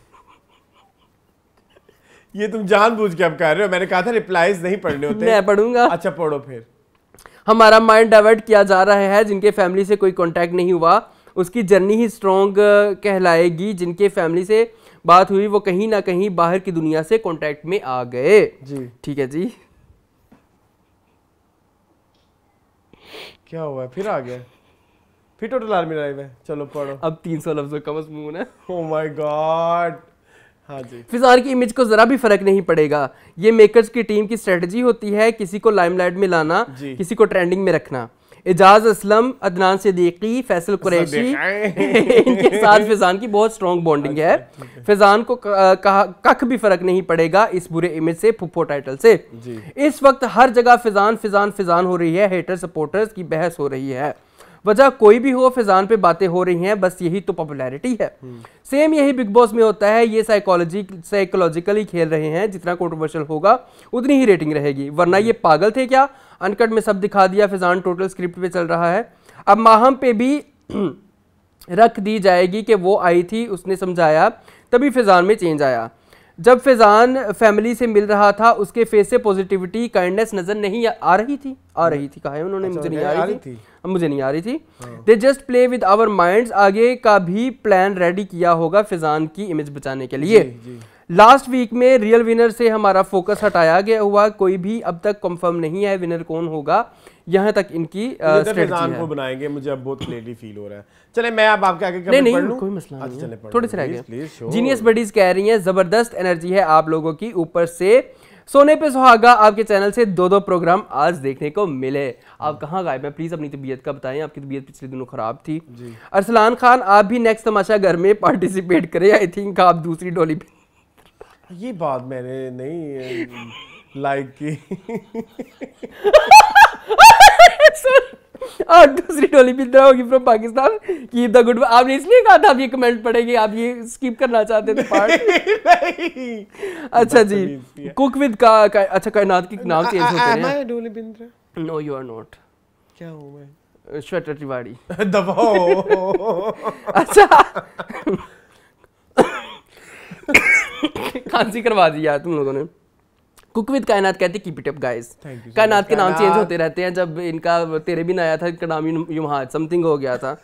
ये तुम जानबूझ के अब कह रहे हो मैंने कहा था रिप्लाईज नहीं पढ़ने होते मैं पढ़ूंगा अच्छा पढ़ो फिर हमारा माइंड डाइवर्ट किया जा रहा है जिनके फैमिली से कोई कांटेक्ट नहीं हुआ उसकी जर्नी ही स्ट्रॉन्ग कहलाएगी जिनके फैमिली से बात हुई वो कहीं ना कहीं बाहर की दुनिया से कांटेक्ट में आ गए जी ठीक है जी क्या हुआ फिर आ गया फिर टोटल आर्मी ड्राइव है चलो पढ़ो अब तीन सौ लफ्जों का मजमून है ओ माय गॉड हाँ जी फिजार की इमेज को जरा भी फर्क नहीं पड़ेगा ये मेकर्स की टीम की स्ट्रेटजी होती है किसी को लाइमलाइट में लाना किसी को ट्रेंडिंग में रखना एजाज असलम अदनान सदीकी फैसल कुरैशी इनके साथ फैज़ान की बहुत स्ट्रॉन्ग बॉन्डिंग है अच्छा, अच्छा। फैज़ान को कख भी फ़र्क नहीं पड़ेगा इस बुरे इमेज से पुप्पो टाइटल से इस वक्त हर जगह फैज़ान फैज़ान फैज़ान हो रही है हेटर सपोर्टर्स की बहस हो रही है वजह कोई भी हो फिजान पे बातें हो रही हैं बस यही तो पॉपुलैरिटी है सेम हम्म। यही बिग बॉस में होता है ये साइकोलॉजी साइकोलॉजिकली खेल रहे हैं जितना कॉन्ट्रोवर्शियल होगा उतनी ही रेटिंग रहेगी वरना ये पागल थे क्या अनकट में सब दिखा दिया फिजान टोटल स्क्रिप्ट पे चल रहा है अब माहम पे भी रख दी जाएगी कि वो आई थी उसने समझाया तभी फिजान में चेंज आया जब फिजान फैमिली से मिल रहा था उसके फेस से पॉजिटिविटी काइंडनेस नजर नहीं आ रही थी आ रही थी कहा है उन्होंने मुझे नहीं आ रही थी मुझे नहीं आ रही थी they just play with our mind आगे का भी प्लान रेडी किया होगा फिजान की इमेज बचाने के लिए जी, जी. लास्ट वीक में रियल विनर से हमारा फोकस हटाया गया हुआ कोई भी अब तक कंफर्म नहीं है विनर कौन होगा यहाँ तक इनकी स्ट्रेटजी तो को बनाएंगे मुझे अब बहुत क्लियरली फील हो रहा है चले मैं अब आपके आगे नहीं नहीं कोई मसला अच्छा, नहीं है थोड़े से रह गए जीनियस बडीज कह रही हैं जबरदस्त एनर्जी है आप लोगों की ऊपर से सोने पे सुहागा आपके चैनल से दो दो प्रोग्राम आज देखने को मिले आप कहाँ गायब हैं प्लीज़ अपनी तबीयत का बताएं आपकी तबीयत पिछले दिनों ख़राब थी अरसलान खान आप भी नेक्स्ट तमाशा घर में पार्टिसिपेट करें आई थिंक आप दूसरी डोली पे ये बात मैंने नहीं लाइक की और दूसरी टोली भी बिंद्रा होगी फ्रॉम पाकिस्तान कि द गुड आपने इसलिए कहा था आप ये कमेंट पढ़ेंगे आप ये स्किप करना चाहते थे पार्ट अच्छा जी कुक विद का, का अच्छा कायनात के नाम चेंज होते हैं I Dolly Bindra no you are not क्या हूं मैं श्वेता तिवारी दबाओ अच्छा खांसी करवा दी यार तुम लोगों ने कुक विद कायनात कहते कीप इट अप गाइस कायनात के नाम चेंज होते रहते हैं जब इनका तेरे भी आया था इनका नाम युमहाद समथिंग हो गया था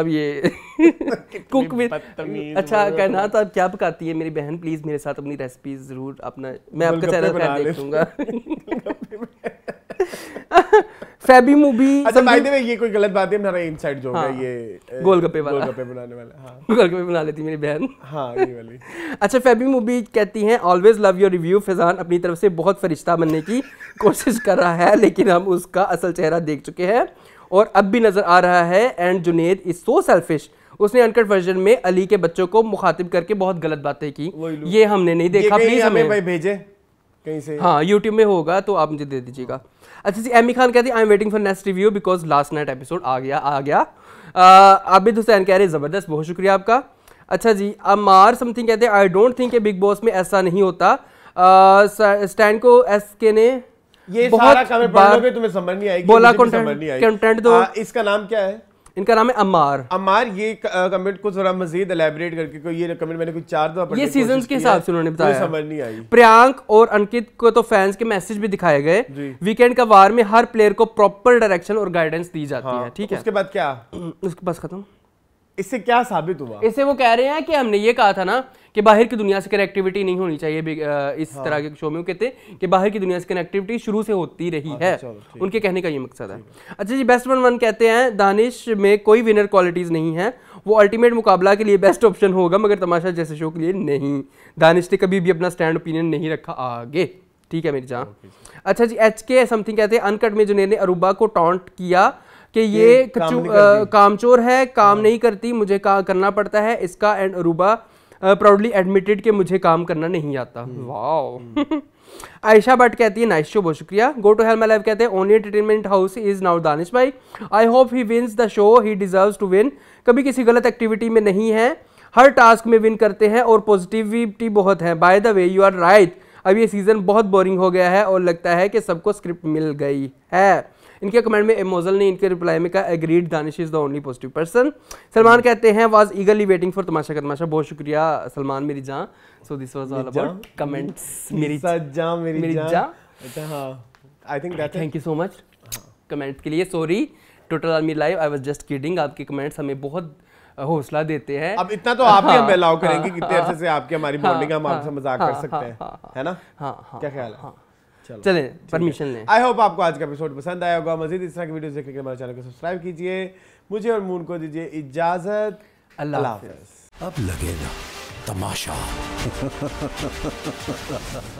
अब ये कुक विद अच्छा कायनात आप क्या पकाती है मेरी बहन प्लीज मेरे साथ अपनी रेसिपीज जरूर अपना मैं आपका चैनल देखूंगा फैबी मूवी अच्छा भाई देवे ये कोई गलत बात है मेरा इनसाइड जोक है ये गोलगप्पे वाला गोलगप्पे बनाने वाला हां गोलगप्पे बना लेती मेरी बहन हां ये वाली अच्छा फैबी मूवी कहती हैं always love your review Fizan अपनी तरफ से बहुत फरिश्ता बनने की कोशिश कर रहा है लेकिन हम उसका असल चेहरा देख चुके हैं और अब भी नज़र आ रहा है and Junaid is so selfish उसने अनकट वर्जन में अली के बच्चों को मुखातिब करके बहुत गलत बातें की ये हमने नहीं देखा प्लीज हमें भाई भेजे कहीं से हाँ यूट्यूब में होगा तो आप मुझे दे दीजिएगा अच्छा जी एमी खान कहती I am waiting for next review because last night episode आ गया आ गया आबिद हुसैन कह रहे हैं ज़बरदस्त बहुत शुक्रिया आपका अच्छा जी अमार समथिंग कहते हैं I don't think Big Boss में ऐसा नहीं होता स्टैंड को एस के ने ये बहुत सारा बार, तुम्हें समझ नहीं आएगी बोला कंटेंट कंटेंट दो आ, इसका नाम क्या है इनका नाम है अमार अमार ये कमेंट को थोड़ा मजीद एलेबरेट करके को ये कमेंट मैंने कुछ चार दो ये सीजन के हिसाब से उन्होंने बताया समझ नहीं आई प्रियांक और अंकित को तो फैंस के मैसेज भी दिखाए गए वीकेंड का वार में हर प्लेयर को प्रॉपर डायरेक्शन और गाइडेंस दी जाती हाँ, है ठीक तो है उसके बाद क्या उसके पास खत्म इससे क्या साबित हुआ इससे वो कह रहे हैं कि हमने ये कहा था ना कि बाहर की दुनिया से कनेक्टिविटी नहीं होनी चाहिए इस हाँ। तरह के शो में कहते कि बाहर की दुनिया से कनेक्टिविटी शुरू से होती रही हाँ, है अच्छा, उनके कहने का ये मकसद है अच्छा जी बेस्ट वन वन कहते हैं दानिश में कोई विनर क्वालिटीज़ नहीं है वो अल्टीमेट मुकाबला के लिए बेस्ट ऑप्शन होगा मगर तमाशा जैसे शो के लिए नहीं दानिश ने कभी भी अपना स्टैंड ओपिनियन नहीं रखा आगे ठीक है मेरी जहाँ अच्छा जी एच के समथिंग कहते हैं अनकट में जुनेर ने अरूबा को टॉन्ट किया कि ये काम, कामचोर है काम हाँ। नहीं करती मुझे का, करना पड़ता है इसका एंड अरूबा प्राउडली एडमिटेड कि मुझे काम करना नहीं आता वाह हम्म। हम्म। आयशा भट्ट कहती है नाइस शो बहुत शुक्रिया go to help my life कहते हैं only entertainment house is now Danish भाई I hope he wins the show he deserve to win कभी किसी गलत एक्टिविटी में नहीं है हर टास्क में विन करते हैं और पॉजिटिविटी बहुत है by the way you are right अब ये सीज़न बहुत बोरिंग हो गया है और लगता है कि सबको स्क्रिप्ट मिल गई है इनके कमेंट में एमोजल ने इनके रिप्लाई में कहा agreed Danish is the only positive person Salman कहते हैं was eagerly waiting for Tamasha का तमाशा बहुत शुक्रिया सलमान मेरी जान so this was all about comments मेरी जान मेरी जान अच्छा हां I think that thank you so much comments के लिए sorry total army live I was just kidding आपके कमेंट्स हमें बहुत हौसला देते हैं अब इतना तो आप हाँ, हम अलाउ करेंगे कितने हाँ। अरसे से आपकी हमारी बॉन्डिंग हाँ। हम हाँ। आपसे मजाक कर सकते हैं है ना हाँ हाँ क्या ख्याल है चलें परमिशन लें आई होप आपको आज का एपिसोड पसंद आया होगा मजीद इस तरह की वीडियो देखने के लिए हमारे चैनल को सब्सक्राइब कीजिए मुझे और मून को दीजिए इजाजत अल्लाह अब लगेगा तमाशा